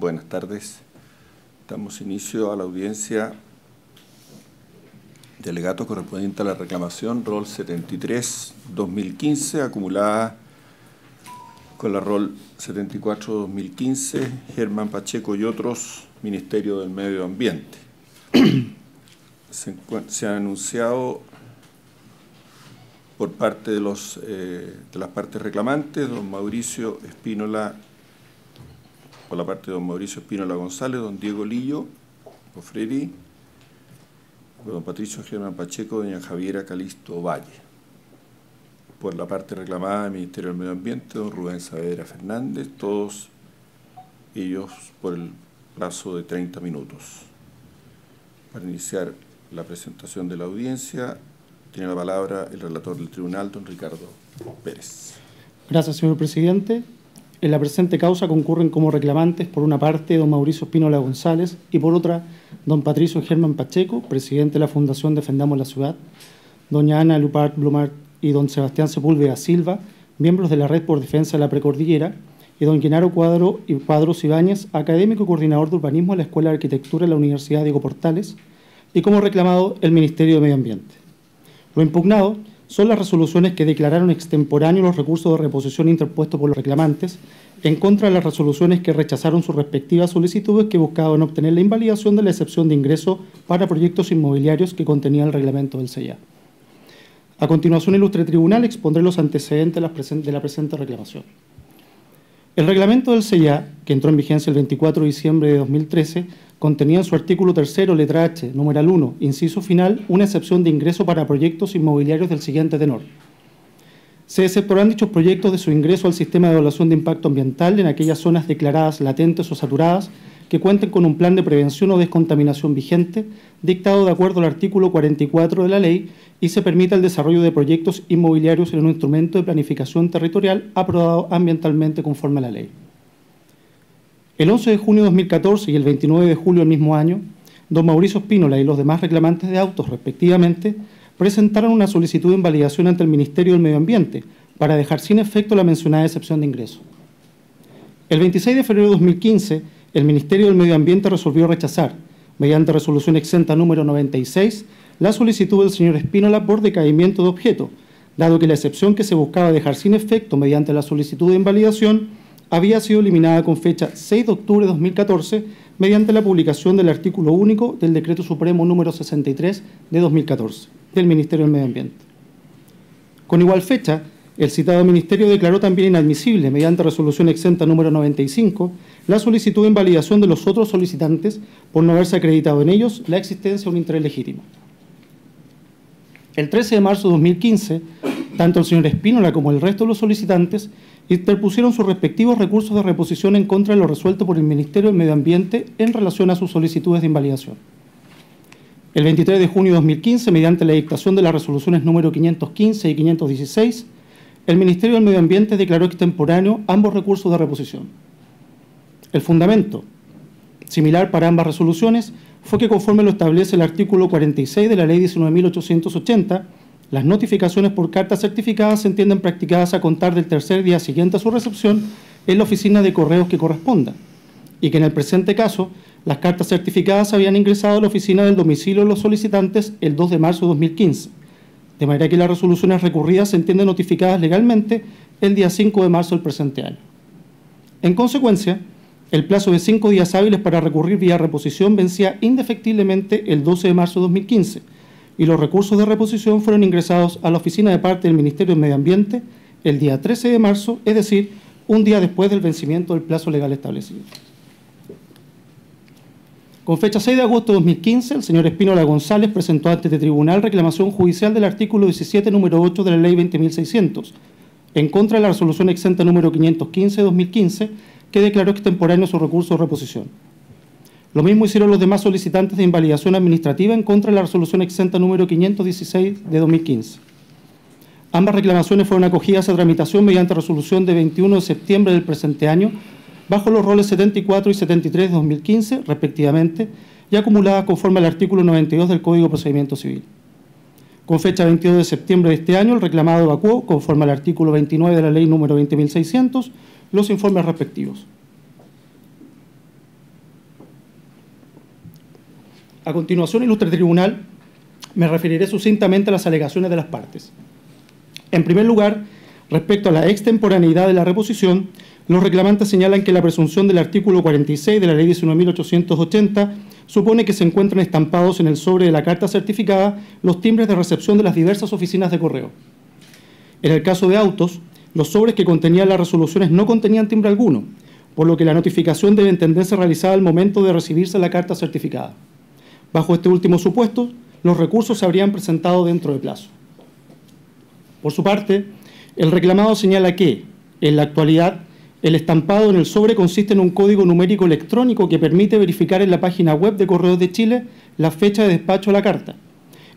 Buenas tardes. Damos inicio a la audiencia Delegado correspondiente a la reclamación ROL 73-2015, acumulada con la ROL 74-2015, Germán Pacheco y otros, Ministerio del Medio Ambiente. se, han ha anunciado por parte de, los, eh, de las partes reclamantes, don Mauricio Espínola, por la parte de don Mauricio Espínola González, don Diego Lillo, Ofreri, don Patricio Germán Pacheco, doña Javiera Calisto Valle por la parte reclamada del Ministerio del Medio Ambiente, don Rubén Saavedra Fernández, todos ellos por el plazo de 30 minutos. Para iniciar la presentación de la audiencia, tiene la palabra el relator del tribunal, don Ricardo Pérez. Gracias, señor presidente. En la presente causa concurren como reclamantes, por una parte, don Mauricio Espínola González y por otra, don Patricio Germán Pacheco, presidente de la Fundación Defendamos la Ciudad, doña Ana Lupart Blumart y don Sebastián Sepúlveda Silva, miembros de la Red por Defensa de la Precordillera, y don Genaro Cuadro y Cuadros Ibáñez, académico y coordinador de urbanismo en la Escuela de Arquitectura de la Universidad Diego Portales, y como reclamado el Ministerio de Medio Ambiente. Lo impugnado son las resoluciones que declararon extemporáneos los recursos de reposición interpuestos por los reclamantes en contra de las resoluciones que rechazaron sus respectivas solicitudes que buscaban obtener la invalidación de la excepción de ingreso para proyectos inmobiliarios que contenía el reglamento del CEA. A continuación, ilustre tribunal, expondré los antecedentes de la presente reclamación. El reglamento del CEIA, que entró en vigencia el 24 de diciembre de 2013, contenía en su artículo 3, letra H, número 1, inciso final, una excepción de ingreso para proyectos inmobiliarios del siguiente tenor. Se aceptarán dichos proyectos de su ingreso al sistema de evaluación de impacto ambiental en aquellas zonas declaradas latentes o saturadas que cuenten con un plan de prevención o descontaminación vigente, dictado de acuerdo al artículo 44 de la ley, y se permita el desarrollo de proyectos inmobiliarios en un instrumento de planificación territorial aprobado ambientalmente conforme a la ley. El 11 de junio de 2014 y el 29 de julio del mismo año, don Mauricio Espínola y los demás reclamantes de autos, respectivamente, presentaron una solicitud de invalidación ante el Ministerio del Medio Ambiente para dejar sin efecto la mencionada excepción de ingreso. El 26 de febrero de 2015, el Ministerio del Medio Ambiente resolvió rechazar, mediante resolución exenta número 96, la solicitud del señor Espínola por decaimiento de objeto, dado que la excepción que se buscaba dejar sin efecto mediante la solicitud de invalidación había sido eliminada con fecha 6 de octubre de 2014 mediante la publicación del artículo único del Decreto Supremo número 63 de 2014 del Ministerio del Medio Ambiente. Con igual fecha, el citado ministerio declaró también inadmisible, mediante resolución exenta número 95, la solicitud de invalidación de los otros solicitantes por no haberse acreditado en ellos la existencia de un interés legítimo. El 13 de marzo de 2015, tanto el señor Espínola como el resto de los solicitantes interpusieron sus respectivos recursos de reposición en contra de lo resuelto por el Ministerio del Medio Ambiente en relación a sus solicitudes de invalidación. El 23 de junio de 2015, mediante la dictación de las resoluciones número 515 y 516, el Ministerio del Medio Ambiente declaró extemporáneo ambos recursos de reposición. El fundamento, similar para ambas resoluciones, fue que conforme lo establece el artículo 46 de la Ley 19.880, las notificaciones por cartas certificadas se entienden practicadas a contar del tercer día siguiente a su recepción en la oficina de correos que corresponda, y que en el presente caso las cartas certificadas habían ingresado a la oficina del domicilio de los solicitantes el 2 de marzo de 2015 de manera que las resoluciones recurridas se entienden notificadas legalmente el día 5 de marzo del presente año. En consecuencia, el plazo de cinco días hábiles para recurrir vía reposición vencía indefectiblemente el 12 de marzo de 2015 y los recursos de reposición fueron ingresados a la oficina de parte del Ministerio de Medio Ambiente el día 13 de marzo, es decir, un día después del vencimiento del plazo legal establecido. Con fecha 6 de agosto de 2015, el señor Espínola González presentó ante este tribunal reclamación judicial del artículo 17, número 8 de la Ley 20.600, en contra de la resolución exenta número 515 de 2015, que declaró extemporáneo su recurso de reposición. Lo mismo hicieron los demás solicitantes de invalidación administrativa en contra de la resolución exenta número 516 de 2015. Ambas reclamaciones fueron acogidas a tramitación mediante resolución de 21 de septiembre del presente año bajo los roles 74 y 73 de 2015, respectivamente, y acumuladas conforme al artículo 92 del Código de Procedimiento Civil. Con fecha 22 de septiembre de este año, el reclamado evacuó, conforme al artículo 29 de la Ley número 20.600, los informes respectivos. A continuación, ilustre tribunal, me referiré sucintamente a las alegaciones de las partes. En primer lugar, respecto a la extemporaneidad de la reposición, los reclamantes señalan que la presunción del artículo 46 de la Ley 19.880 supone que se encuentran estampados en el sobre de la carta certificada los timbres de recepción de las diversas oficinas de correo. En el caso de autos, los sobres que contenían las resoluciones no contenían timbre alguno, por lo que la notificación debe entenderse realizada al momento de recibirse la carta certificada. Bajo este último supuesto, los recursos se habrían presentado dentro de plazo. Por su parte, el reclamado señala que, en la actualidad, el estampado en el sobre consiste en un código numérico electrónico que permite verificar en la página web de Correos de Chile la fecha de despacho de la carta.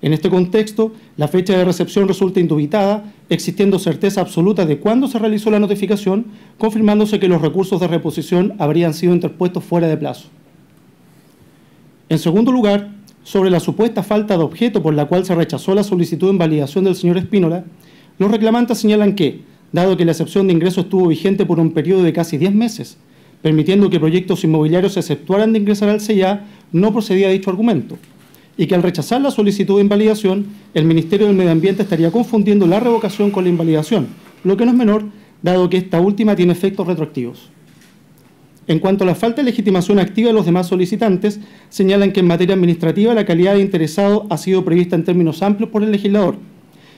En este contexto, la fecha de recepción resulta indubitada, existiendo certeza absoluta de cuándo se realizó la notificación, confirmándose que los recursos de reposición habrían sido interpuestos fuera de plazo. En segundo lugar, sobre la supuesta falta de objeto por la cual se rechazó la solicitud en validación del señor Espínola, los reclamantes señalan que dado que la excepción de ingreso estuvo vigente por un periodo de casi 10 meses, permitiendo que proyectos inmobiliarios se exceptuaran de ingresar al CIA, no procedía dicho argumento, y que al rechazar la solicitud de invalidación, el Ministerio del Medio Ambiente estaría confundiendo la revocación con la invalidación, lo que no es menor, dado que esta última tiene efectos retroactivos. En cuanto a la falta de legitimación activa de los demás solicitantes, señalan que en materia administrativa la calidad de interesado ha sido prevista en términos amplios por el legislador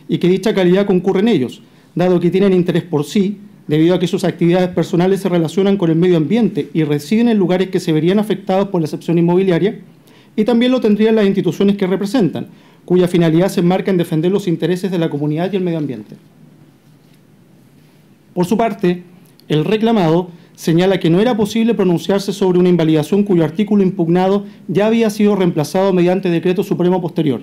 y que dicha calidad concurre en ellos, dado que tienen interés por sí, debido a que sus actividades personales se relacionan con el medio ambiente y residen en lugares que se verían afectados por la excepción inmobiliaria, y también lo tendrían las instituciones que representan, cuya finalidad se enmarca en defender los intereses de la comunidad y el medio ambiente. Por su parte, el reclamado señala que no era posible pronunciarse sobre una invalidación cuyo artículo impugnado ya había sido reemplazado mediante decreto supremo posterior.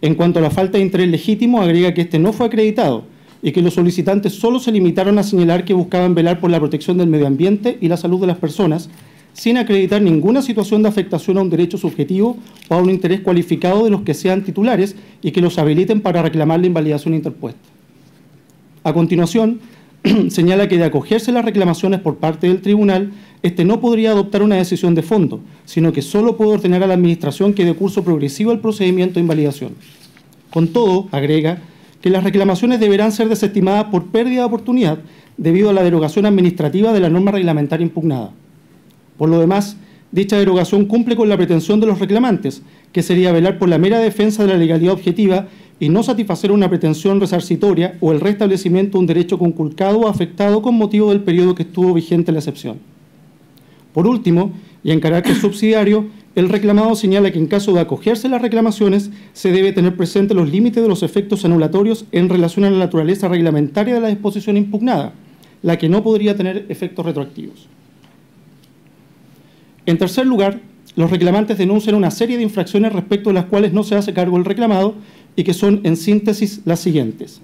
En cuanto a la falta de interés legítimo, agrega que este no fue acreditado, y que los solicitantes solo se limitaron a señalar que buscaban velar por la protección del medio ambiente y la salud de las personas, sin acreditar ninguna situación de afectación a un derecho subjetivo o a un interés cualificado de los que sean titulares y que los habiliten para reclamar la invalidación interpuesta. A continuación, señala que de acogerse las reclamaciones por parte del tribunal, este no podría adoptar una decisión de fondo, sino que solo puede ordenar a la Administración que dé curso progresivo al procedimiento de invalidación. Con todo, agrega, que las reclamaciones deberán ser desestimadas por pérdida de oportunidad debido a la derogación administrativa de la norma reglamentaria impugnada. Por lo demás, dicha derogación cumple con la pretensión de los reclamantes, que sería velar por la mera defensa de la legalidad objetiva y no satisfacer una pretensión resarcitoria o el restablecimiento de un derecho conculcado o afectado con motivo del periodo que estuvo vigente la excepción. Por último, y en carácter subsidiario, el reclamado señala que en caso de acogerse las reclamaciones, se debe tener presente los límites de los efectos anulatorios en relación a la naturaleza reglamentaria de la disposición impugnada, la que no podría tener efectos retroactivos. En tercer lugar, los reclamantes denuncian una serie de infracciones respecto a las cuales no se hace cargo el reclamado y que son, en síntesis, las siguientes.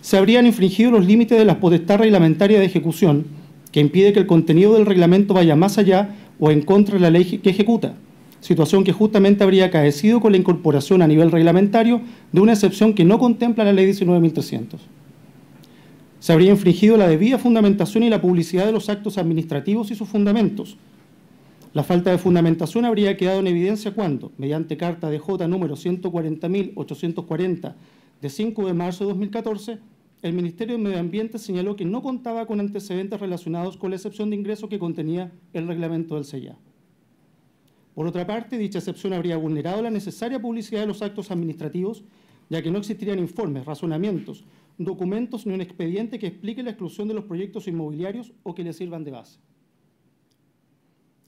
Se habrían infringido los límites de la potestad reglamentaria de ejecución, que impide que el contenido del reglamento vaya más allá o en contra de la ley que ejecuta, situación que justamente habría acaecido con la incorporación a nivel reglamentario de una excepción que no contempla la ley 19.300. Se habría infringido la debida fundamentación y la publicidad de los actos administrativos y sus fundamentos. La falta de fundamentación habría quedado en evidencia cuando, mediante carta de J número 140.840 de 5 de marzo de 2014, el Ministerio de Medio Ambiente señaló que no contaba con antecedentes relacionados con la excepción de ingreso que contenía el reglamento del CEIA. Por otra parte, dicha excepción habría vulnerado la necesaria publicidad de los actos administrativos, ya que no existirían informes, razonamientos, documentos ni un expediente que explique la exclusión de los proyectos inmobiliarios o que le sirvan de base.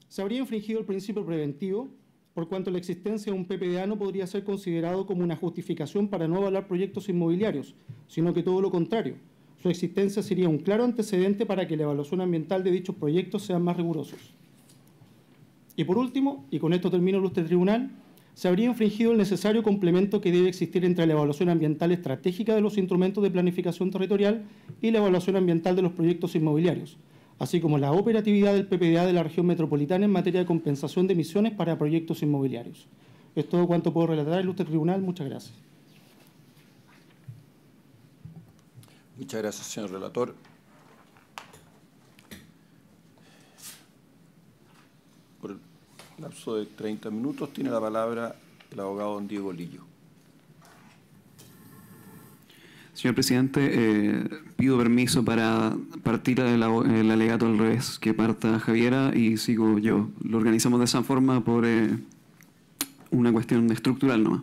Se habría infringido el principio preventivo por cuanto la existencia de un PPDA no podría ser considerado como una justificación para no avalar proyectos inmobiliarios, sino que todo lo contrario. Su existencia sería un claro antecedente para que la evaluación ambiental de dichos proyectos sean más rigurosos. Y por último, y con esto termino el tribunal, se habría infringido el necesario complemento que debe existir entre la evaluación ambiental estratégica de los instrumentos de planificación territorial y la evaluación ambiental de los proyectos inmobiliarios, así como la operatividad del PPDA de la región metropolitana en materia de compensación de emisiones para proyectos inmobiliarios. Es todo cuanto puedo relatar, ilustre tribunal. Muchas gracias. Muchas gracias, señor relator. Por el lapso de 30 minutos tiene la palabra el abogado don Diego Lillo. Señor presidente, eh, pido permiso para partir el, alegato al revés, que parta Javiera y sigo yo. Lo organizamos de esa forma por eh, una cuestión estructural nomás.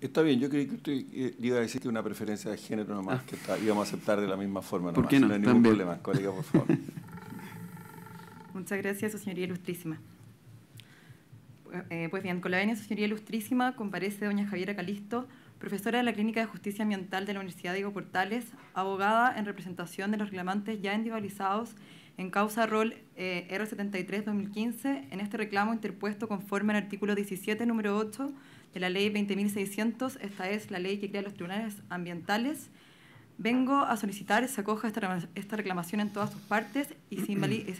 Está bien, yo creí que usted eh, iba a decir que una preferencia de género nomás, ah. que íbamos a aceptar de la misma forma ¿Por qué no? no hay ningún problema, colega, por favor. Muchas gracias, su señoría ilustrísima. pues bien, con la venia, su señoría ilustrísima, comparece doña Javiera Calisto profesora de la Clínica de Justicia Ambiental de la Universidad Diego Portales, abogada en representación de los reclamantes ya individualizados en causa rol eh, R73-2015 en este reclamo interpuesto conforme al artículo 17, número 8 de la Ley 20.600, esta es la ley que crea los tribunales ambientales. Vengo a solicitar se acoja esta reclamación en todas sus partes y se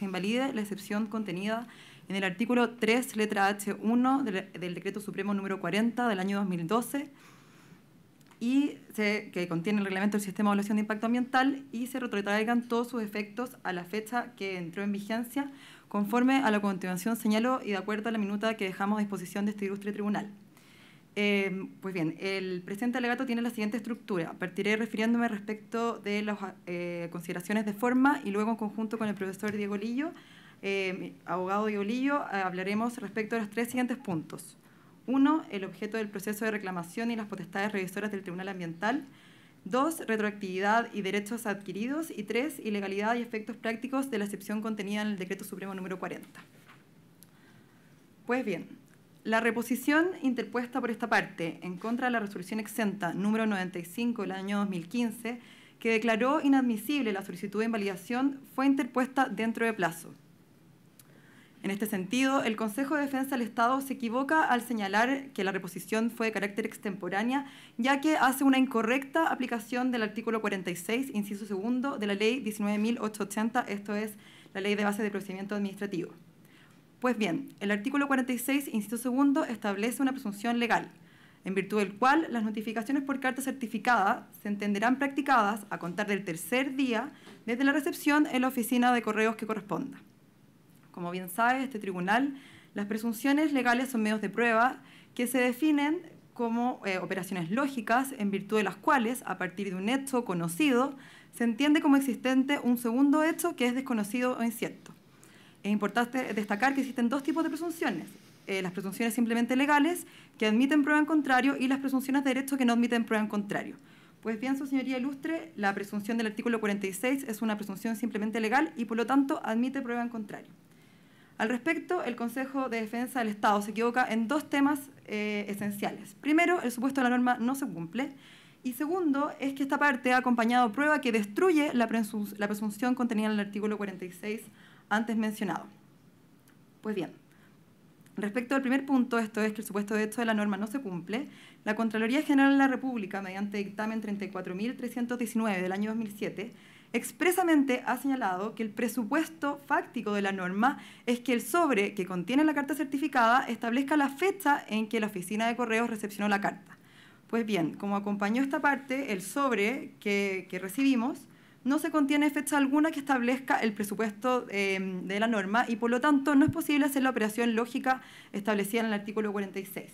invalide, la excepción contenida en el artículo 3, letra H1 del Decreto Supremo número 40 del año 2012 y se, que contiene el reglamento del sistema de evaluación de impacto ambiental y se retrotraigan todos sus efectos a la fecha que entró en vigencia, conforme a la continuación señaló y de acuerdo a la minuta que dejamos a disposición de este ilustre tribunal. Em, pues bien, el presente alegato tiene la siguiente estructura. Partiré refiriéndome respecto de las eh, consideraciones de forma y luego en conjunto con el profesor Diego Lillo, eh, abogado Diego Lillo, hablaremos respecto de los tres siguientes puntos. 1. El objeto del proceso de reclamación y las potestades revisoras del Tribunal Ambiental. 2. Retroactividad y derechos adquiridos. Y 3. Ilegalidad y efectos prácticos de la excepción contenida en el Decreto Supremo número 40. Pues bien, la reposición interpuesta por esta parte en contra de la resolución exenta número 95 del año 2015, que declaró inadmisible la solicitud de invalidación, fue interpuesta dentro de plazo en este sentido, el Consejo de Defensa del Estado se equivoca al señalar que la reposición fue de carácter extemporánea, ya que hace una incorrecta aplicación del artículo 46, inciso segundo, de la Ley 19.880, esto es la Ley de Base de Procedimiento Administrativo. Pues bien, el artículo 46, inciso segundo, establece una presunción legal, en virtud del cual las notificaciones por carta certificada se entenderán practicadas a contar del tercer día desde la recepción en la oficina de correos que corresponda. Como bien sabe este tribunal, las presunciones legales son medios de prueba que se definen como eh, operaciones lógicas en virtud de las cuales, a partir de un hecho conocido, se entiende como existente un segundo hecho que es desconocido o incierto. Es importante destacar que existen dos tipos de presunciones. Eh, las presunciones simplemente legales, que admiten prueba en contrario, y las presunciones de derecho que no admiten prueba en contrario. Pues bien, su señoría ilustre, la presunción del artículo 46 es una presunción simplemente legal y por lo tanto admite prueba en contrario. Al respecto, el Consejo de Defensa del Estado se equivoca en dos temas eh, esenciales. Primero, el supuesto de la norma no se cumple. Y segundo, es que esta parte ha acompañado prueba que destruye la, presunción, la presunción contenida en el artículo 46 antes mencionado. Pues bien, Respecto al primer punto, esto es que el supuesto de hecho de la norma no se cumple, la Contraloría General de la República, mediante dictamen 34.319 del año 2007, expresamente ha señalado que el presupuesto fáctico de la norma es que el sobre que contiene la carta certificada establezca la fecha en que la oficina de correos recepcionó la carta. Pues bien, como acompañó esta parte, el sobre que, recibimos no se contiene fecha alguna que establezca el presupuesto em, de la norma y por lo tanto no es posible hacer la operación lógica establecida en el artículo 46.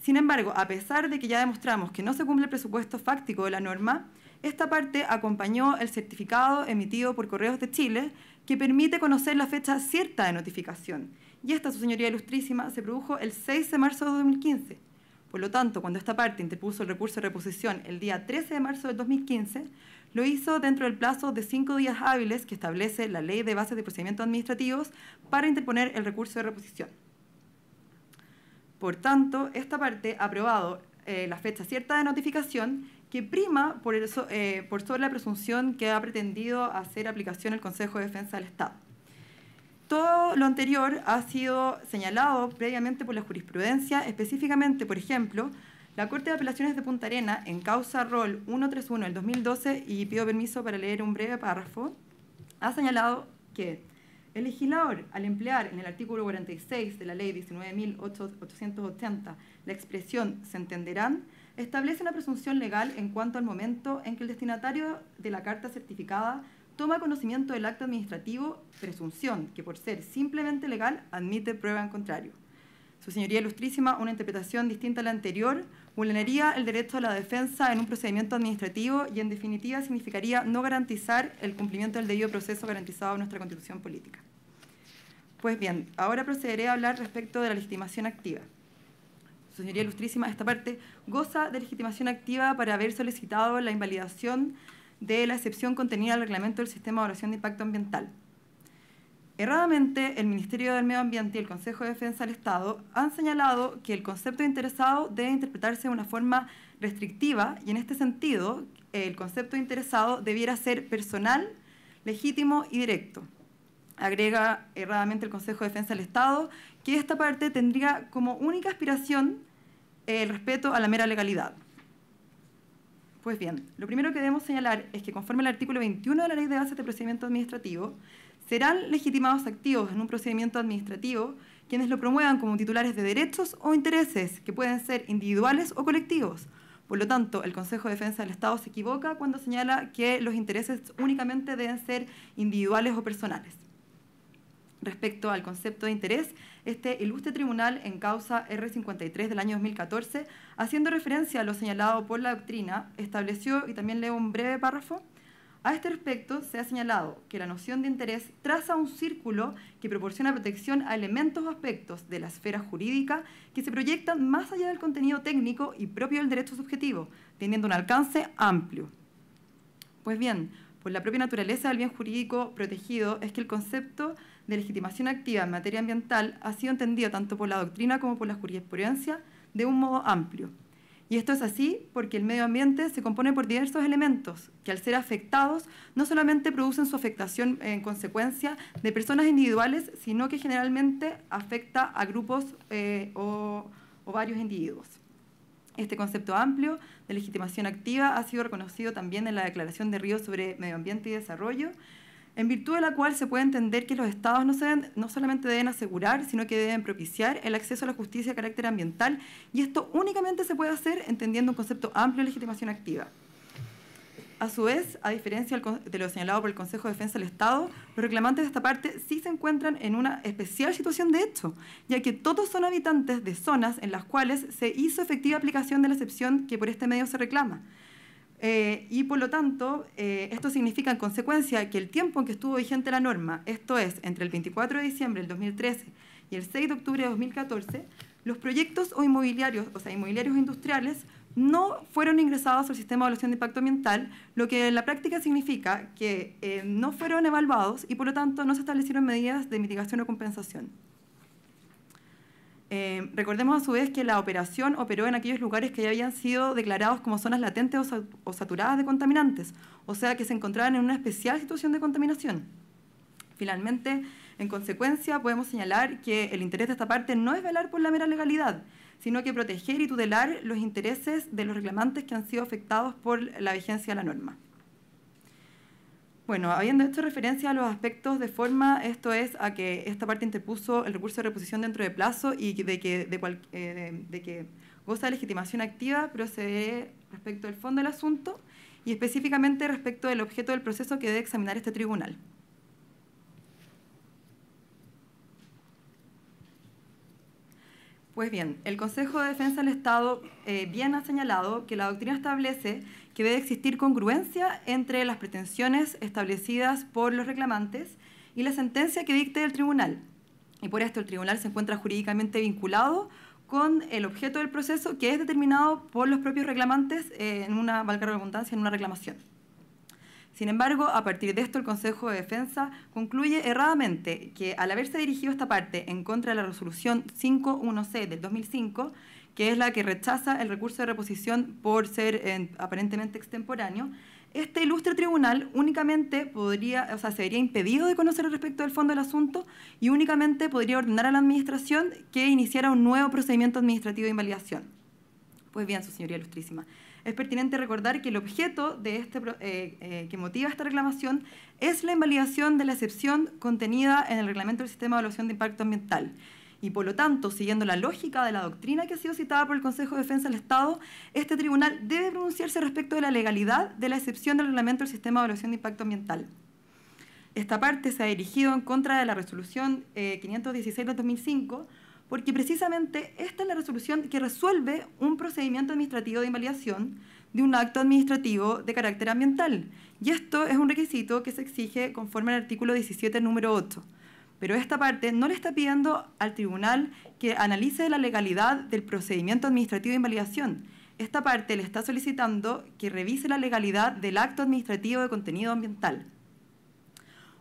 Sin embargo, a pesar de que ya demostramos que no se cumple el presupuesto fáctico de la norma, esta parte acompañó el certificado emitido por Correos de Chile que permite conocer la fecha cierta de notificación. Y esta, su señoría ilustrísima, se produjo el 6 de marzo de 2015. Por lo tanto, cuando esta parte interpuso el recurso de reposición el día 13 de marzo de 2015, lo hizo dentro del plazo de cinco días hábiles que establece la Ley de Bases de Procedimientos Administrativos para interponer el recurso de reposición. Por tanto, esta parte ha aprobado eh, la fecha cierta de notificación que prima por, eso, eh, por sobre la presunción que ha pretendido hacer aplicación el Consejo de Defensa del Estado. Todo lo anterior ha sido señalado previamente por la jurisprudencia, específicamente, por ejemplo, la Corte de Apelaciones de Punta Arena, en causa Rol 131 del 2012, y pido permiso para leer un breve párrafo, ha señalado que el legislador, al emplear en el artículo 46 de la Ley 19.880 la expresión se entenderán, establece una presunción legal en cuanto al momento en que el destinatario de la carta certificada toma conocimiento del acto administrativo, presunción que por ser simplemente legal admite prueba en contrario. Su señoría ilustrísima, una interpretación distinta a la anterior, vulneraría el derecho a la defensa en un procedimiento administrativo y en definitiva significaría no garantizar el cumplimiento del debido proceso garantizado en nuestra constitución política. Pues bien, ahora procederé a hablar respecto de la legitimación activa su señoría ilustrísima, esta parte, goza de legitimación activa para haber solicitado la invalidación de la excepción contenida al reglamento del sistema de evaluación de impacto ambiental. Erradamente, el Ministerio del Medio Ambiente y el Consejo de Defensa del Estado han señalado que el concepto de interesado debe interpretarse de una forma restrictiva y en este sentido el concepto de interesado debiera ser personal, legítimo y directo. Agrega erradamente el Consejo de Defensa del Estado que esta parte tendría como única aspiración eh, el respeto a la mera legalidad. Pues bien, lo primero que debemos señalar es que conforme al artículo 21 de la Ley de Bases de Procedimiento Administrativo, serán legitimados activos en un procedimiento administrativo quienes lo promuevan como titulares de derechos o intereses que pueden ser individuales o colectivos. Por lo tanto, el Consejo de Defensa del Estado se equivoca cuando señala que los intereses únicamente deben ser individuales o personales. Respecto al concepto de interés, este ilustre tribunal en causa R53 del año 2014, haciendo referencia a lo señalado por la doctrina, estableció, y también leo un breve párrafo, a este respecto, se ha señalado que la noción de interés traza un círculo que proporciona protección a elementos o aspectos de la esfera jurídica que se proyectan más allá del contenido técnico y propio del derecho subjetivo, teniendo un alcance amplio. Pues bien, por la propia naturaleza del bien jurídico protegido es que el concepto de legitimación activa en materia ambiental ha sido entendido tanto por la doctrina como por la jurisprudencia de un modo amplio. Y esto es así porque el medio ambiente se compone por diversos elementos que al ser afectados no solamente producen su afectación en consecuencia de personas individuales, sino que generalmente afecta a grupos eh, o, o varios individuos. Este concepto amplio de legitimación activa ha sido reconocido también en la Declaración de Río sobre Medio Ambiente y Desarrollo, en virtud de la cual se puede entender que los estados no, solamente deben asegurar, sino que deben propiciar el acceso a la justicia de carácter ambiental, y esto únicamente se puede hacer entendiendo un concepto amplio de legitimación activa. A su vez, a diferencia de lo señalado por el Consejo de Defensa del Estado, los reclamantes de esta parte sí se encuentran en una especial situación de hecho, ya que todos son habitantes de zonas en las cuales se hizo efectiva aplicación de la excepción que por este medio se reclama. Eh, y por lo tanto, eh, esto significa en consecuencia que el tiempo en que estuvo vigente la norma, esto es, entre el 24 de diciembre del 2013 y el 6 de octubre de 2014, los proyectos o inmobiliarios, o sea, inmobiliarios industriales, no fueron ingresados al sistema de evaluación de impacto ambiental, lo que en la práctica significa que eh, no fueron evaluados y por lo tanto no se establecieron medidas de mitigación o compensación. Eh, recordemos a su vez que la operación operó en aquellos lugares que ya habían sido declarados como zonas latentes o saturadas de contaminantes, o sea que se encontraban en una especial situación de contaminación. Finalmente, en consecuencia, podemos señalar que el interés de esta parte no es velar por la mera legalidad, sino que proteger y tutelar los intereses de los reclamantes que han sido afectados por la vigencia de la norma. Bueno, habiendo hecho referencia a los aspectos de forma, esto es a que esta parte interpuso el recurso de reposición dentro de plazo y eh, de que, goza de legitimación activa procede respecto del fondo del asunto y específicamente respecto del objeto del proceso que debe examinar este tribunal. Pues bien, el Consejo de Defensa del Estado eh, bien ha señalado que la doctrina establece que debe existir congruencia entre las pretensiones establecidas por los reclamantes y la sentencia que dicte el tribunal. Y por esto el tribunal se encuentra jurídicamente vinculado con el objeto del proceso que es determinado por los propios reclamantes eh, en una, valga redundancia, en una reclamación. Sin embargo, a partir de esto, el Consejo de Defensa concluye erradamente que al haberse dirigido esta parte en contra de la resolución 51c del 2005, que es la que rechaza el recurso de reposición por ser eh, aparentemente extemporáneo, este ilustre tribunal únicamente podría, o sea, se vería impedido de conocer respecto del fondo del asunto y únicamente podría ordenar a la Administración que iniciara un nuevo procedimiento administrativo de invalidación. Pues bien, su señoría ilustrísima es pertinente recordar que el objeto este eh, eh, que motiva esta reclamación es la invalidación de la excepción contenida en el reglamento del sistema de evaluación de impacto ambiental. Y por lo tanto, siguiendo la lógica de la doctrina que ha sido citada por el Consejo de Defensa del Estado, este tribunal debe pronunciarse respecto de la legalidad de la excepción del reglamento del sistema de evaluación de impacto ambiental. Esta parte se ha dirigido en contra de la resolución 516 eh, 2005 porque precisamente esta es la resolución que resuelve un procedimiento administrativo de invalidación de un acto administrativo de carácter ambiental. Y esto es un requisito que se exige conforme al artículo 17, número 8. Pero esta parte no le está pidiendo al tribunal que analice la legalidad del procedimiento administrativo de invalidación. Esta parte le está solicitando que revise la legalidad del acto administrativo de contenido ambiental.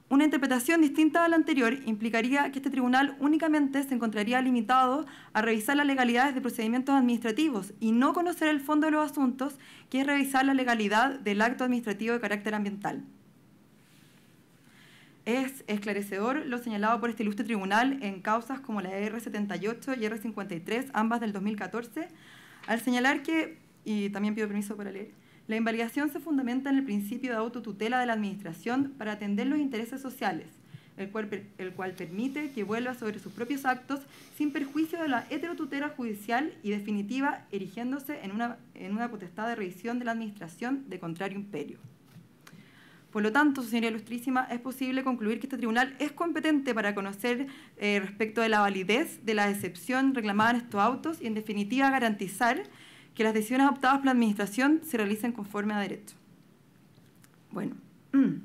Una interpretación distinta a la anterior implicaría que este tribunal únicamente se encontraría limitado a revisar las legalidades de procedimientos administrativos y no conocer el fondo de los asuntos, que es revisar la legalidad del acto administrativo de carácter ambiental. Es esclarecedor lo señalado por este ilustre tribunal en causas como la R78 y R53, ambas del 2014, al señalar que, y también pido permiso para leer, la invalidación se fundamenta en el principio de autotutela de la Administración para atender los intereses sociales, el cual, permite que vuelva sobre sus propios actos sin perjuicio de la heterotutela judicial y definitiva, erigiéndose en una, en potestad de revisión de la Administración de contrario imperio. Por lo tanto, su señoría ilustrísima, es posible concluir que este tribunal es competente para conocer eh, respecto de la validez de la excepción reclamada en estos autos y, en definitiva, garantizar que las decisiones adoptadas por la Administración se realicen conforme a derecho. Bueno. Mm.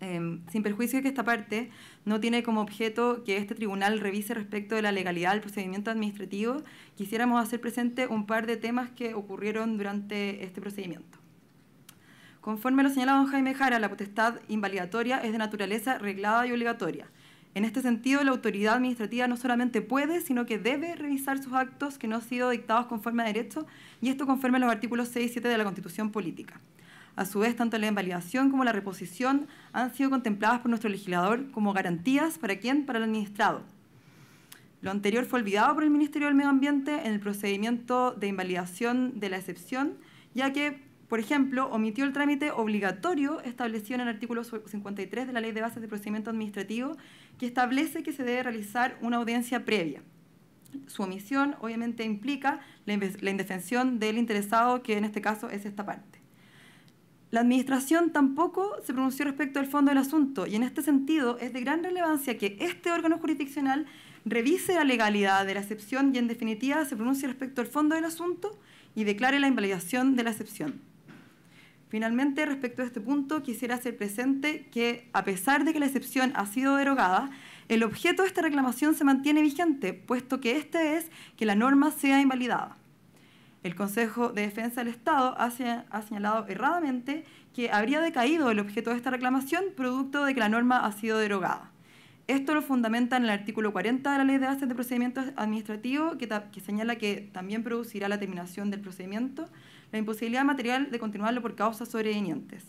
Em, sin perjuicio de que esta parte no tiene como objeto que este tribunal revise respecto de la legalidad del procedimiento administrativo, quisiéramos hacer presente un par de temas que ocurrieron durante este procedimiento. Conforme lo señala don Jaime Jara, la potestad invalidatoria es de naturaleza reglada y obligatoria. En este sentido, la autoridad administrativa no solamente puede, sino que debe revisar sus actos que no han sido dictados conforme a derecho, y esto conforme a los artículos 6 y 7 de la Constitución Política. A su vez, tanto la invalidación como la reposición han sido contempladas por nuestro legislador como garantías para quién, para el administrado. Lo anterior fue olvidado por el Ministerio del Medio Ambiente en el procedimiento de invalidación de la excepción, ya que por ejemplo, omitió el trámite obligatorio establecido en el artículo 53 de la Ley de Bases de Procedimiento Administrativo, que establece que se debe realizar una audiencia previa. Su omisión obviamente implica la indefensión del interesado, que en este caso es esta parte. La Administración tampoco se pronunció respecto al fondo del asunto y en este sentido es de gran relevancia que este órgano jurisdiccional revise la legalidad de la excepción y en definitiva se pronuncie respecto al fondo del asunto y declare la invalidación de la excepción. Finalmente, respecto a este punto, quisiera hacer presente que, a pesar de que la excepción ha sido derogada, el objeto de esta reclamación se mantiene vigente, puesto que este es que la norma sea invalidada. El Consejo de Defensa del Estado ha señalado erradamente que habría decaído el objeto de esta reclamación producto de que la norma ha sido derogada. Esto lo fundamenta en el artículo 40 de la Ley de Bases de Procedimientos Administrativos, que, que señala que también producirá la terminación del procedimiento la imposibilidad material de continuarlo por causas sobrevinientes.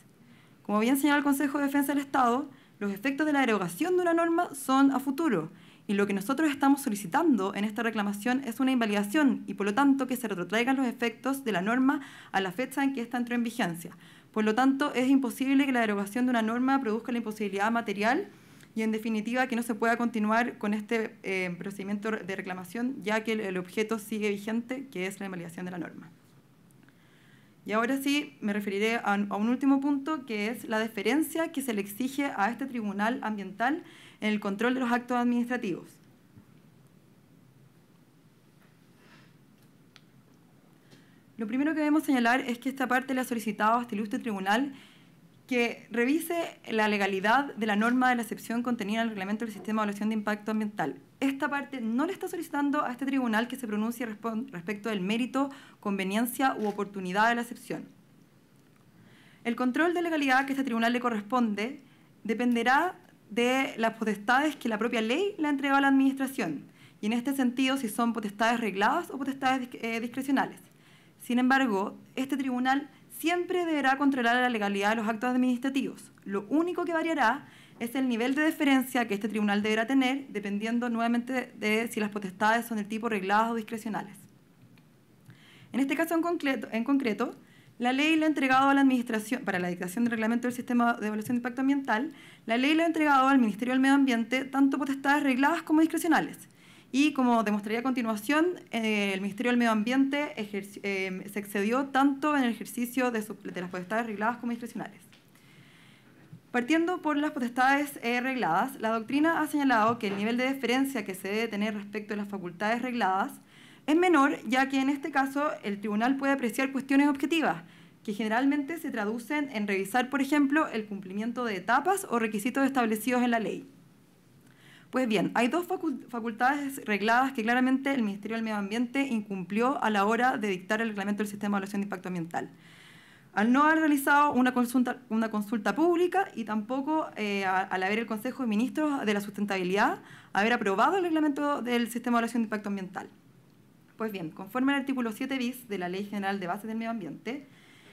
Como bien señala el Consejo de Defensa del Estado, los efectos de la derogación de una norma son a futuro y lo que nosotros estamos solicitando en esta reclamación es una invalidación y por lo tanto que se retrotraigan los efectos de la norma a la fecha en que ésta entró en vigencia. Por lo tanto, es imposible que la derogación de una norma produzca la imposibilidad material y en definitiva que no se pueda continuar con este eh, procedimiento de reclamación ya que el objeto sigue vigente, que es la invalidación de la norma. Y ahora sí me referiré a, un último punto, que es la deferencia que se le exige a este Tribunal Ambiental en el control de los actos administrativos. Lo primero que debemos señalar es que esta parte le ha solicitado a este ilustre tribunal que revise la legalidad de la norma de la excepción contenida en el reglamento del sistema de evaluación de impacto ambiental. Esta parte no le está solicitando a este tribunal que se pronuncie respecto del mérito, conveniencia u oportunidad de la excepción. El control de legalidad que este tribunal le corresponde dependerá de las potestades que la propia ley le entrega a la Administración, y en este sentido si son potestades regladas o potestades eh, discrecionales. Sin embargo, este tribunal siempre deberá controlar la legalidad de los actos administrativos. Lo único que variará es el nivel de deferencia que este tribunal deberá tener, dependiendo nuevamente de si las potestades son del tipo regladas o discrecionales. En este caso en concreto, la ley le ha entregado a la Administración, para la dictación del reglamento del sistema de evaluación de impacto ambiental, la ley le ha entregado al Ministerio del Medio Ambiente tanto potestades regladas como discrecionales. Y como demostraría a continuación, eh, el Ministerio del Medio Ambiente eh, se excedió tanto en el ejercicio de, las potestades regladas como discrecionales. Partiendo por las potestades eh, regladas, la doctrina ha señalado que el nivel de deferencia que se debe tener respecto a las facultades regladas es menor, ya que en este caso el tribunal puede apreciar cuestiones objetivas, que generalmente se traducen en revisar, por ejemplo, el cumplimiento de etapas o requisitos establecidos en la ley. Pues bien, hay dos facultades regladas que claramente el Ministerio del Medio Ambiente incumplió a la hora de dictar el reglamento del sistema de evaluación de impacto ambiental. Al no haber realizado una consulta, pública y tampoco eh, al haber el Consejo de Ministros de la Sustentabilidad haber aprobado el reglamento del sistema de evaluación de impacto ambiental. Pues bien, conforme al artículo 7 bis de la Ley General de Bases del Medio Ambiente,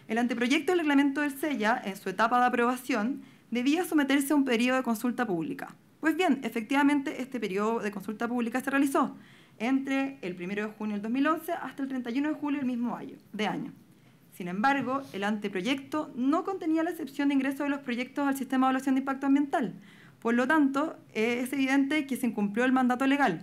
el anteproyecto del reglamento del SELLA, en su etapa de aprobación, debía someterse a un periodo de consulta pública. Pues bien, efectivamente este periodo de consulta pública se realizó entre el 1 de junio del 2011 hasta el 31 de julio del mismo año, de año. Sin embargo, el anteproyecto no contenía la excepción de ingreso de los proyectos al sistema de evaluación de impacto ambiental. Por lo tanto, es evidente que se incumplió el mandato legal.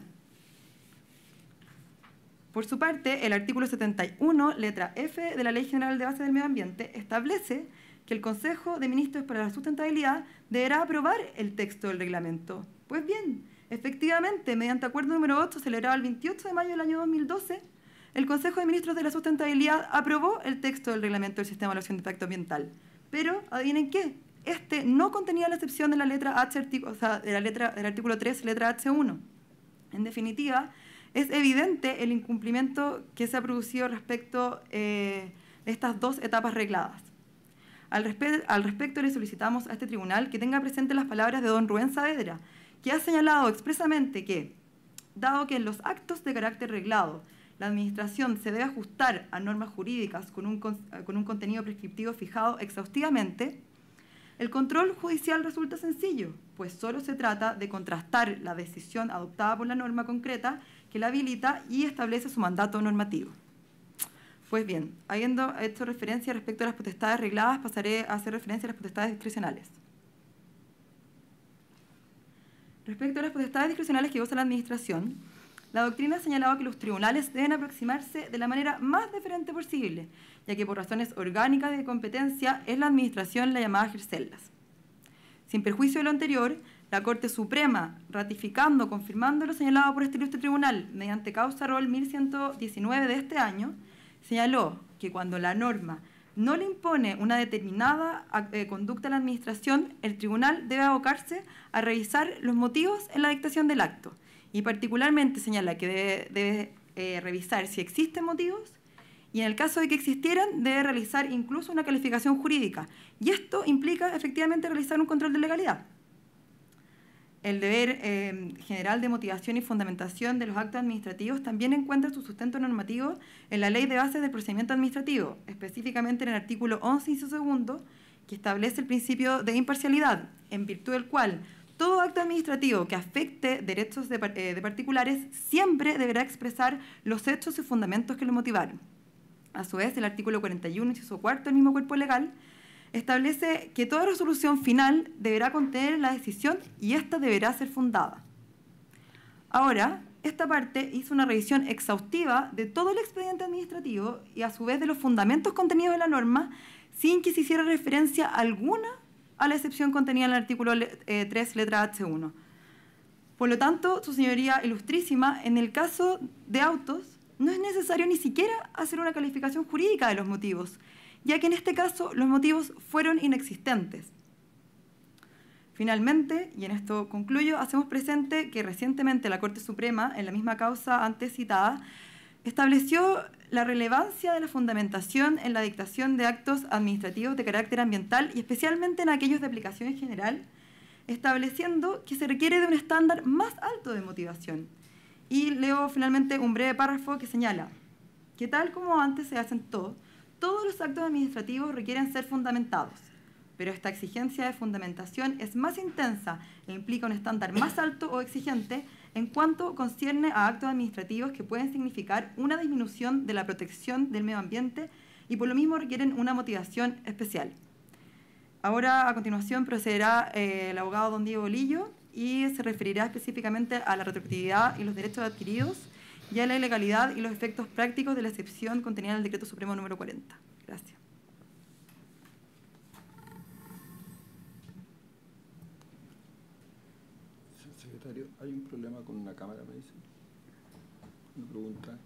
Por su parte, el artículo 71, letra F de la Ley General de Base del Medio Ambiente, establece que el Consejo de Ministros para la Sustentabilidad deberá aprobar el texto del reglamento. Pues bien, efectivamente, mediante acuerdo número 8 celebrado el 28 de mayo del año 2012, el Consejo de Ministros de la Sustentabilidad aprobó el texto del reglamento del Sistema de Evaluación de Impacto Ambiental. Pero, adivinen qué, este no contenía la excepción de la letra H, del artículo 3, letra H1. En definitiva, es evidente el incumplimiento que se ha producido respecto eh, de estas dos etapas regladas. Al, respecto le solicitamos a este tribunal que tenga presente las palabras de don Rubén Saavedra, que ha señalado expresamente que, dado que en los actos de carácter reglado la Administración se debe ajustar a normas jurídicas con un, con un, contenido prescriptivo fijado exhaustivamente, el control judicial resulta sencillo, pues solo se trata de contrastar la decisión adoptada por la norma concreta que la habilita y establece su mandato normativo. Pues bien, habiendo hecho referencia respecto a las potestades regladas, pasaré a hacer referencia a las potestades discrecionales. Respecto a las potestades discrecionales que goza la Administración, la doctrina ha señalado que los tribunales deben aproximarse de la manera más diferente posible, ya que por razones orgánicas de competencia es la Administración la llamada a Sin perjuicio de lo anterior, la Corte Suprema, ratificando, confirmando lo señalado por este ilustre tribunal mediante causa rol 1119 de este año, señaló que cuando la norma no le impone una determinada eh, conducta a la Administración, el Tribunal debe abocarse a revisar los motivos en la dictación del acto y particularmente señala que debe, eh, revisar si existen motivos y en el caso de que existieran debe realizar incluso una calificación jurídica y esto implica efectivamente realizar un control de legalidad. El deber eh, general de motivación y fundamentación de los actos administrativos también encuentra su sustento normativo en la Ley de Bases del Procedimiento Administrativo, específicamente en el artículo 11, su segundo, que establece el principio de imparcialidad, en virtud del cual todo acto administrativo que afecte derechos de, eh, particulares siempre deberá expresar los hechos y fundamentos que lo motivaron. A su vez, el artículo 41, su cuarto del mismo cuerpo legal, establece que toda resolución final deberá contener la decisión y esta deberá ser fundada. Ahora, esta parte hizo una revisión exhaustiva de todo el expediente administrativo y a su vez de los fundamentos contenidos en la norma sin que se hiciera referencia alguna a la excepción contenida en el artículo 3, eh, letra H1. Por lo tanto, su señoría ilustrísima, en el caso de autos, no es necesario ni siquiera hacer una calificación jurídica de los motivos, ya que en este caso los motivos fueron inexistentes. Finalmente, y en esto concluyo, hacemos presente que recientemente la Corte Suprema, en la misma causa antes citada, estableció la relevancia de la fundamentación en la dictación de actos administrativos de carácter ambiental y especialmente en aquellos de aplicación en general, estableciendo que se requiere de un estándar más alto de motivación. Y leo finalmente un breve párrafo que señala que tal como antes se hacen todos, todos los actos administrativos requieren ser fundamentados, pero esta exigencia de fundamentación es más intensa e implica un estándar más alto o exigente en cuanto concierne a actos administrativos que pueden significar una disminución de la protección del medio ambiente y por lo mismo requieren una motivación especial. Ahora, a continuación, procederá eh, el abogado don Diego Lillo y se referirá específicamente a la retroactividad y los derechos adquiridos y la ilegalidad y los efectos prácticos de la excepción contenida en el Decreto Supremo número 40. Gracias. Secretario, hay un problema con una cámara, me dicen. Una pregunta.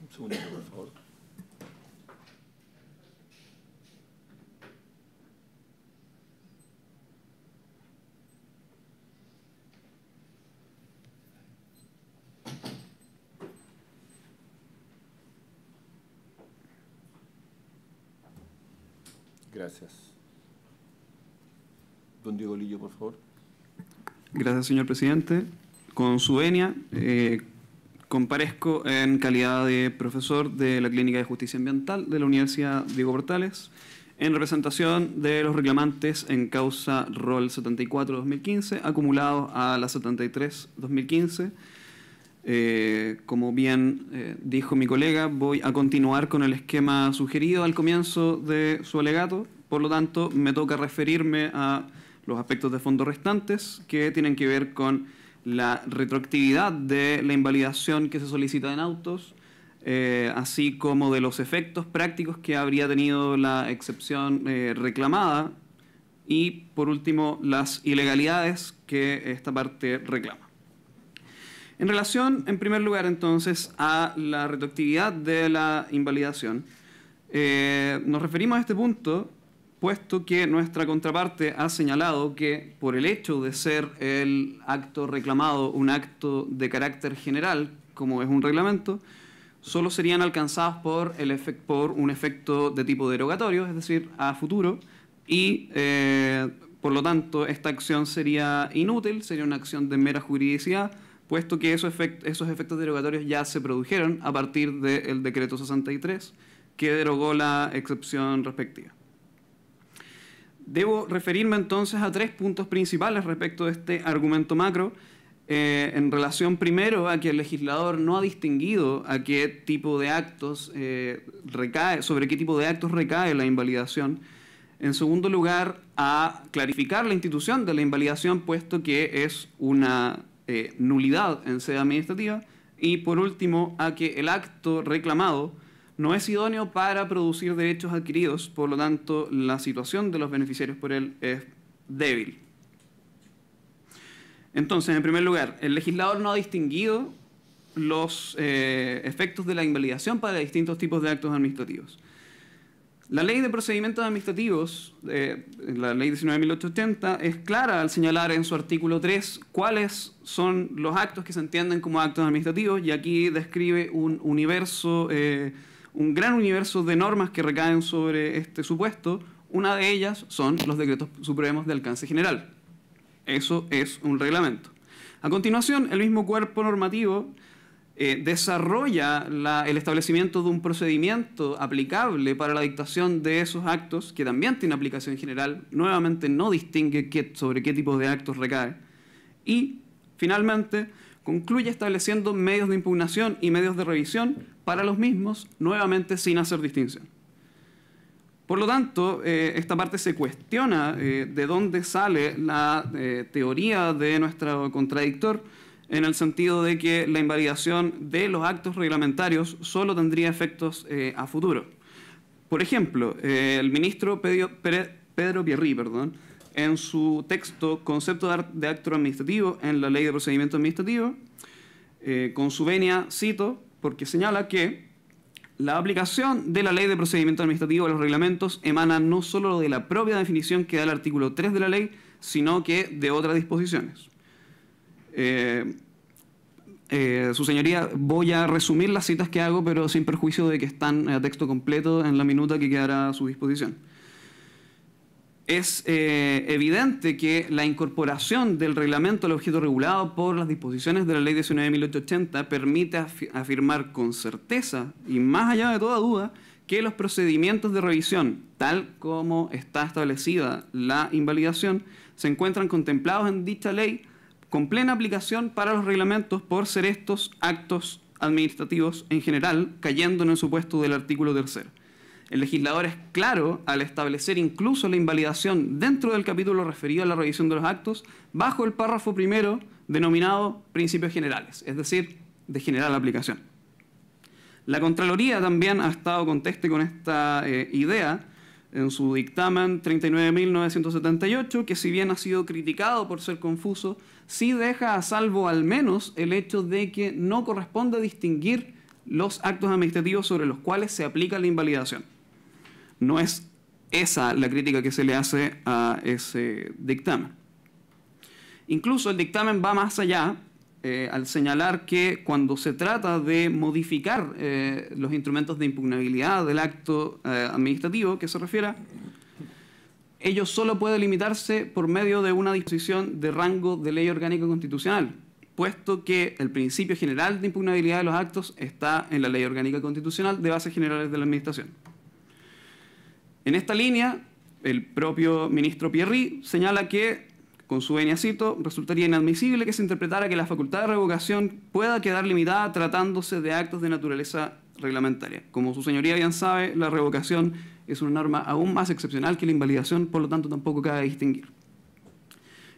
Un segundo, por favor. Gracias. Don Diego Lillo, por favor. Gracias, señor presidente. Con su venia, eh, comparezco en calidad de profesor de la Clínica de Justicia Ambiental de la Universidad Diego Portales, en representación de los reclamantes en causa ROL 74-2015, acumulado a la 73-2015 eh, como bien eh, dijo mi colega, voy a continuar con el esquema sugerido al comienzo de su alegato. Por lo tanto, me toca referirme a los aspectos de fondo restantes que tienen que ver con la retroactividad de la invalidación que se solicita en autos, eh, así como de los efectos prácticos que habría tenido la excepción reclamada y, por último, las ilegalidades que esta parte reclama. En relación, en primer lugar, entonces, a la retroactividad de la invalidación, eh, nos referimos a este punto puesto que nuestra contraparte ha señalado que por el hecho de ser el acto reclamado un acto de carácter general, como es un reglamento, solo serían alcanzados por, el un efecto de tipo derogatorio, es decir, a futuro, y eh, por lo tanto esta acción sería inútil, sería una acción de mera juridicidad, puesto que esos, efectos derogatorios ya se produjeron a partir del decreto 63 que derogó la excepción respectiva. Debo referirme entonces a tres puntos principales respecto de este argumento macro, eh, en relación primero a que el legislador no ha distinguido a qué tipo de actos eh, recae, sobre qué tipo de actos recae la invalidación. En segundo lugar, a clarificar la institución de la invalidación, puesto que es una eh, nulidad en sede administrativa. Y por último, a que el acto reclamado no es idóneo para producir derechos adquiridos, por lo tanto, la situación de los beneficiarios por él es débil. Entonces, en primer lugar, el legislador no ha distinguido los eh, efectos de la invalidación para distintos tipos de actos administrativos. La ley de procedimientos administrativos, eh, la ley 19.880, es clara al señalar en su artículo 3 cuáles son los actos que se entienden como actos administrativos y aquí describe un universo, eh, un gran universo de normas que recaen sobre este supuesto. Una de ellas son los decretos supremos de alcance general. Eso es un reglamento. A continuación, el mismo cuerpo normativo eh, desarrolla el establecimiento de un procedimiento aplicable para la dictación de esos actos, que también tiene aplicación general, nuevamente no distingue sobre qué tipo de actos recae, y finalmente concluye estableciendo medios de impugnación y medios de revisión para los mismos, nuevamente sin hacer distinción. Por lo tanto, eh, esta parte se cuestiona eh, de dónde sale la teoría de nuestro contradictor, en el sentido de que la invalidación de los actos reglamentarios solo tendría efectos eh, a futuro. Por ejemplo, eh, el ministro Pedro, Pierri, perdón, en su texto Concepto de acto administrativo en la Ley de Procedimiento Administrativo, eh, con su venia cito, porque señala que la aplicación de la Ley de Procedimiento Administrativo a los reglamentos emana no solo de la propia definición que da el artículo 3 de la ley, sino que de otras disposiciones. Eh, eh, su señoría, voy a resumir las citas que hago, pero sin perjuicio de que están a texto completo en la minuta que quedará a su disposición. Es eh, evidente que la incorporación del reglamento al objeto regulado por las disposiciones de la Ley 19.880 permite afirmar con certeza y más allá de toda duda que los procedimientos de revisión, tal como está establecida la invalidación, se encuentran contemplados en dicha ley con plena aplicación para los reglamentos por ser estos actos administrativos en general, cayendo en el supuesto del artículo tercero. El legislador es claro al establecer incluso la invalidación dentro del capítulo referido a la revisión de los actos bajo el párrafo primero denominado principios generales, es decir, de general aplicación. La Contraloría también ha estado conteste con esta eh, idea en su dictamen 39.978, que si bien ha sido criticado por ser confuso, sí deja a salvo al menos el hecho de que no corresponde distinguir los actos administrativos sobre los cuales se aplica la invalidación. No es esa la crítica que se le hace a ese dictamen. Incluso el dictamen va más allá eh, al señalar que cuando se trata de modificar eh, los instrumentos de impugnabilidad del acto eh, administrativo que se refiera, ello solo puede limitarse por medio de una disposición de rango de ley orgánica constitucional, puesto que el principio general de impugnabilidad de los actos está en la Ley Orgánica Constitucional de Bases Generales de la Administración. En esta línea, el propio ministro Pierry señala que, con su cito... resultaría inadmisible que se interpretara que la facultad de revocación pueda quedar limitada tratándose de actos de naturaleza reglamentaria. Como su señoría bien sabe, la revocación es una norma aún más excepcional que la invalidación, por lo tanto tampoco cabe distinguir.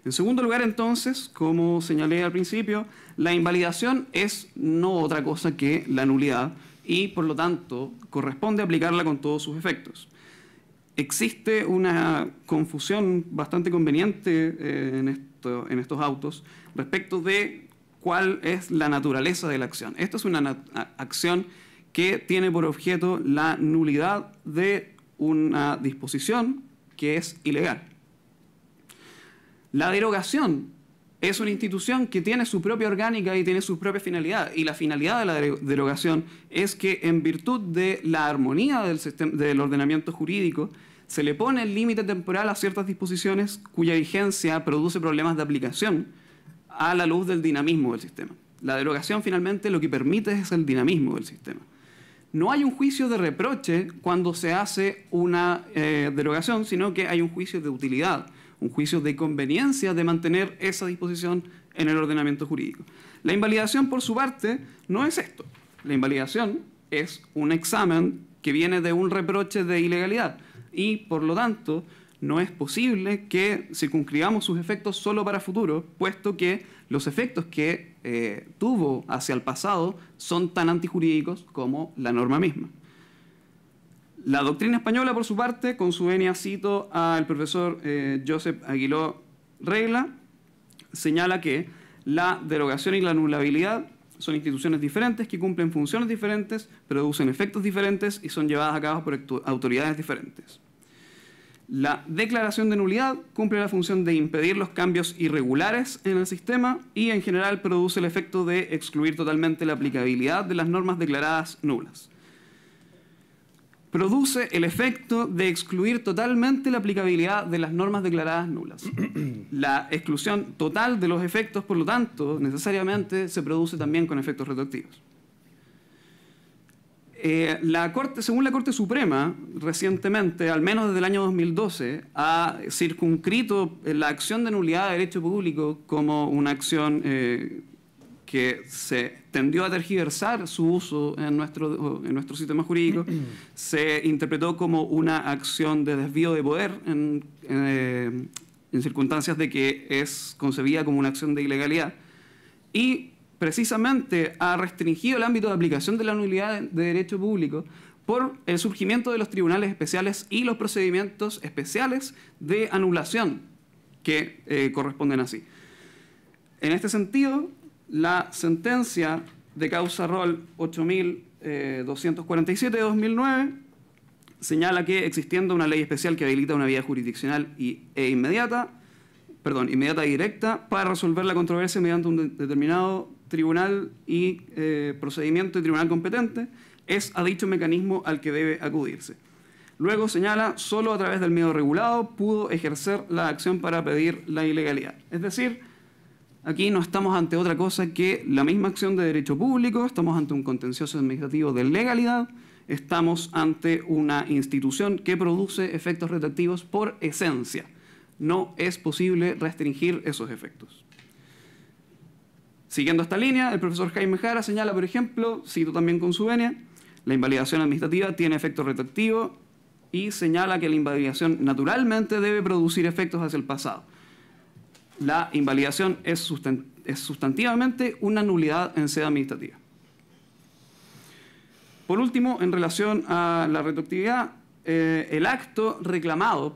En segundo lugar, entonces, como señalé al principio, la invalidación es no otra cosa que la nulidad y, por lo tanto, corresponde aplicarla con todos sus efectos. Existe una confusión bastante conveniente eh, en, en estos autos respecto de cuál es la naturaleza de la acción. Esta es una acción que tiene por objeto la nulidad de una disposición que es ilegal. La derogación es una institución que tiene su propia orgánica y tiene su propia finalidad. Y la finalidad de la derogación es que en virtud de la armonía del, ordenamiento jurídico, se le pone el límite temporal a ciertas disposiciones cuya vigencia produce problemas de aplicación a la luz del dinamismo del sistema. La derogación finalmente lo que permite es el dinamismo del sistema no hay un juicio de reproche cuando se hace una eh, derogación, sino que hay un juicio de utilidad, un juicio de conveniencia de mantener esa disposición en el ordenamiento jurídico. La invalidación, por su parte, no es esto. La invalidación es un examen que viene de un reproche de ilegalidad y, por lo tanto, no es posible que circunscribamos sus efectos solo para futuro, puesto que los efectos que eh, tuvo hacia el pasado son tan antijurídicos como la norma misma. La doctrina española, por su parte, con su venia cito al profesor eh, Joseph Aguiló Regla, señala que la derogación y la anulabilidad son instituciones diferentes que cumplen funciones diferentes, producen efectos diferentes y son llevadas a cabo por autoridades diferentes. La declaración de nulidad cumple la función de impedir los cambios irregulares en el sistema y en general produce el efecto de excluir totalmente la aplicabilidad de las normas declaradas nulas. Produce el efecto de excluir totalmente la aplicabilidad de las normas declaradas nulas. la exclusión total de los efectos, por lo tanto, necesariamente se produce también con efectos reductivos. Eh, la Corte, según la Corte Suprema, recientemente, al menos desde el año 2012, ha circunscrito eh, la acción de nulidad de derecho público como una acción eh, que se tendió a tergiversar su uso en nuestro, en nuestro sistema jurídico, se interpretó como una acción de desvío de poder en, en circunstancias de que es concebida como una acción de ilegalidad. Y precisamente ha restringido el ámbito de aplicación de la nulidad de derecho público por el surgimiento de los tribunales especiales y los procedimientos especiales de anulación que eh, corresponden así. En este sentido, la sentencia de causa rol 8247 eh, de 2009 señala que existiendo una ley especial que habilita una vía jurisdiccional e inmediata, perdón, inmediata y directa para resolver la controversia mediante un determinado tribunal y eh, procedimiento y tribunal competente, es a dicho mecanismo al que debe acudirse. Luego señala, solo a través del miedo regulado pudo ejercer la acción para pedir la ilegalidad. Es decir, aquí no estamos ante otra cosa que la misma acción de derecho público, estamos ante un contencioso administrativo de legalidad, estamos ante una institución que produce efectos retractivos por esencia. No es posible restringir esos efectos. Siguiendo esta línea, el profesor Jaime Jara señala, por ejemplo, cito también con su venia, la invalidación administrativa tiene efecto retroactivo y señala que la invalidación naturalmente debe producir efectos hacia el pasado. La invalidación es, sustantivamente una nulidad en sede administrativa. Por último, en relación a la retroactividad, eh, el acto reclamado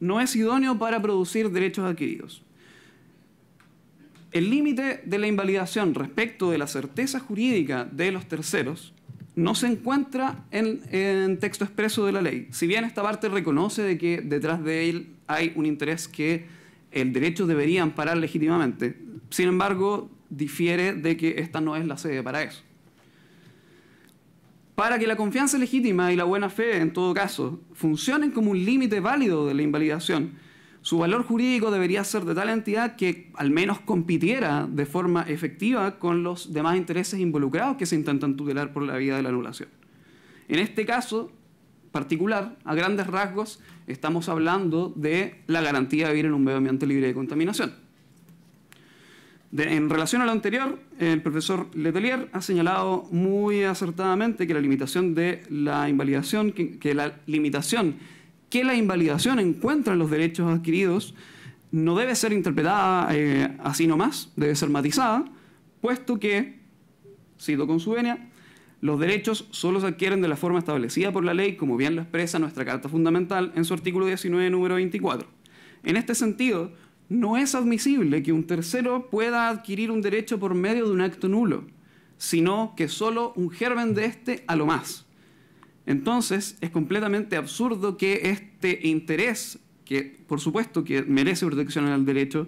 no es idóneo para producir derechos adquiridos el límite de la invalidación respecto de la certeza jurídica de los terceros no se encuentra en, texto expreso de la ley. Si bien esta parte reconoce de que detrás de él hay un interés que el derecho debería amparar legítimamente, sin embargo, difiere de que esta no es la sede para eso. Para que la confianza legítima y la buena fe, en todo caso, funcionen como un límite válido de la invalidación, su valor jurídico debería ser de tal entidad que al menos compitiera de forma efectiva con los demás intereses involucrados que se intentan tutelar por la vía de la anulación. En este caso particular, a grandes rasgos, estamos hablando de la garantía de vivir en un medio ambiente libre de contaminación. en relación a lo anterior, el profesor Letelier ha señalado muy acertadamente que la limitación de la invalidación, que la limitación que la invalidación encuentra los derechos adquiridos no debe ser interpretada eh, así nomás, debe ser matizada, puesto que, cito con su los derechos solo se adquieren de la forma establecida por la ley, como bien lo expresa nuestra Carta Fundamental en su artículo 19, número 24. En este sentido, no es admisible que un tercero pueda adquirir un derecho por medio de un acto nulo, sino que solo un germen de este a lo más. Entonces, es completamente absurdo que este interés, que por supuesto que merece protección al derecho,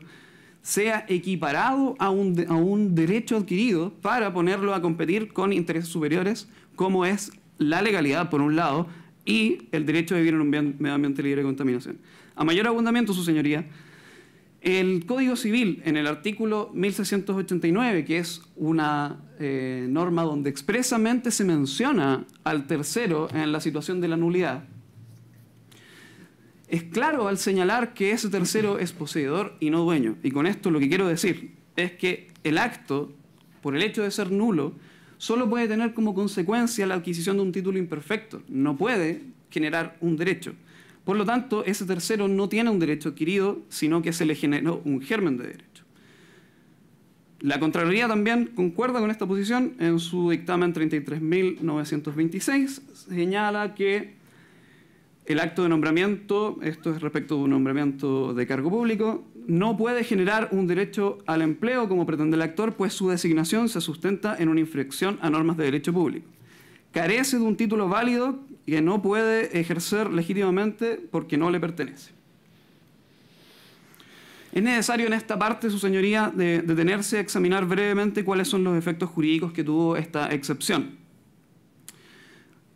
sea equiparado a un, derecho adquirido para ponerlo a competir con intereses superiores, como es la legalidad, por un lado, y el derecho de vivir en un medio ambiente libre de contaminación. A mayor abundamiento, su señoría, el Código Civil, en el artículo 1689, que es una eh, norma donde expresamente se menciona al tercero en la situación de la nulidad, es claro al señalar que ese tercero es poseedor y no dueño. Y con esto lo que quiero decir es que el acto, por el hecho de ser nulo, solo puede tener como consecuencia la adquisición de un título imperfecto. No puede generar un derecho. Por lo tanto, ese tercero no tiene un derecho adquirido, sino que se le generó un germen de derecho. La Contraloría también concuerda con esta posición en su dictamen 33.926. Señala que el acto de nombramiento, esto es respecto de un nombramiento de cargo público, no puede generar un derecho al empleo como pretende el actor, pues su designación se sustenta en una infracción a normas de derecho público. Carece de un título válido que no puede ejercer legítimamente porque no le pertenece. Es necesario en esta parte, su señoría, detenerse a examinar brevemente cuáles son los efectos jurídicos que tuvo esta excepción.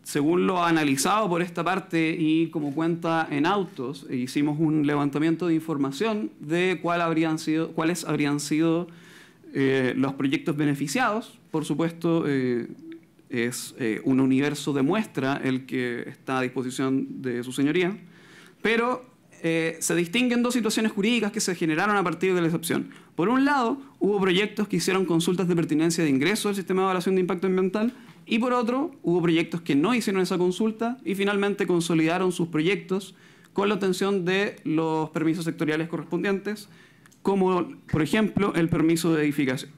Según lo analizado por esta parte y como cuenta en autos, hicimos un levantamiento de información de cuál habrían sido, cuáles habrían sido eh, los proyectos beneficiados. Por supuesto, eh, es eh, un universo de muestra el que está a disposición de su señoría, pero eh, se distinguen dos situaciones jurídicas que se generaron a partir de la excepción. Por un lado, hubo proyectos que hicieron consultas de pertinencia de ingreso al sistema de evaluación de impacto ambiental y por otro, hubo proyectos que no hicieron esa consulta y finalmente consolidaron sus proyectos con la obtención de los permisos sectoriales correspondientes, como por ejemplo el permiso de edificación.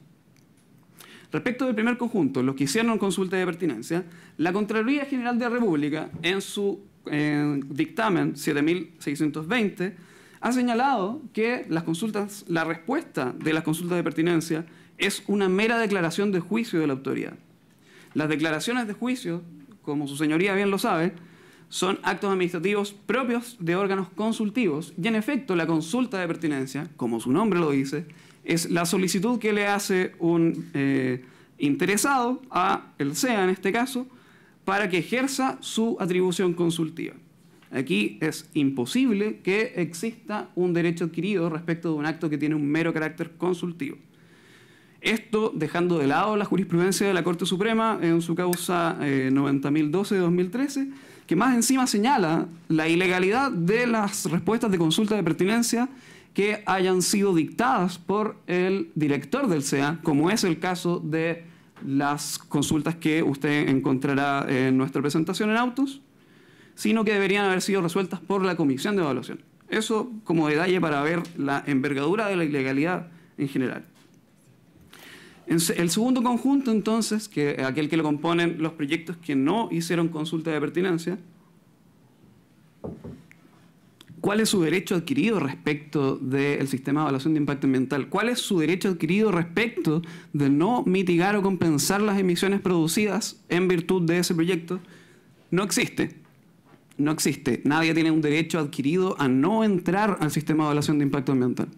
Respecto del primer conjunto, los que hicieron consulta de pertinencia, la Contraloría General de la República, en su eh, dictamen 7620 ha señalado que las consultas, la respuesta de las consultas de pertinencia es una mera declaración de juicio de la autoridad. Las declaraciones de juicio, como su señoría bien lo sabe, son actos administrativos propios de órganos consultivos y en efecto la consulta de pertinencia, como su nombre lo dice, es la solicitud que le hace un eh, interesado a el SEA en este caso, para que ejerza su atribución consultiva. Aquí es imposible que exista un derecho adquirido respecto de un acto que tiene un mero carácter consultivo. Esto dejando de lado la jurisprudencia de la Corte Suprema en su causa 90.012 eh, de 2013, que más encima señala la ilegalidad de las respuestas de consulta de pertinencia que hayan sido dictadas por el director del SEA, como es el caso de las consultas que usted encontrará en nuestra presentación en autos, sino que deberían haber sido resueltas por la Comisión de Evaluación. Eso como detalle para ver la envergadura de la ilegalidad en general. El segundo conjunto, entonces, que aquel que lo componen los proyectos que no hicieron consulta de pertinencia, cuál es su derecho adquirido respecto del sistema de evaluación de impacto ambiental, cuál es su derecho adquirido respecto de no mitigar o compensar las emisiones producidas en virtud de ese proyecto, no existe. No existe. Nadie tiene un derecho adquirido a no entrar al sistema de evaluación de impacto ambiental.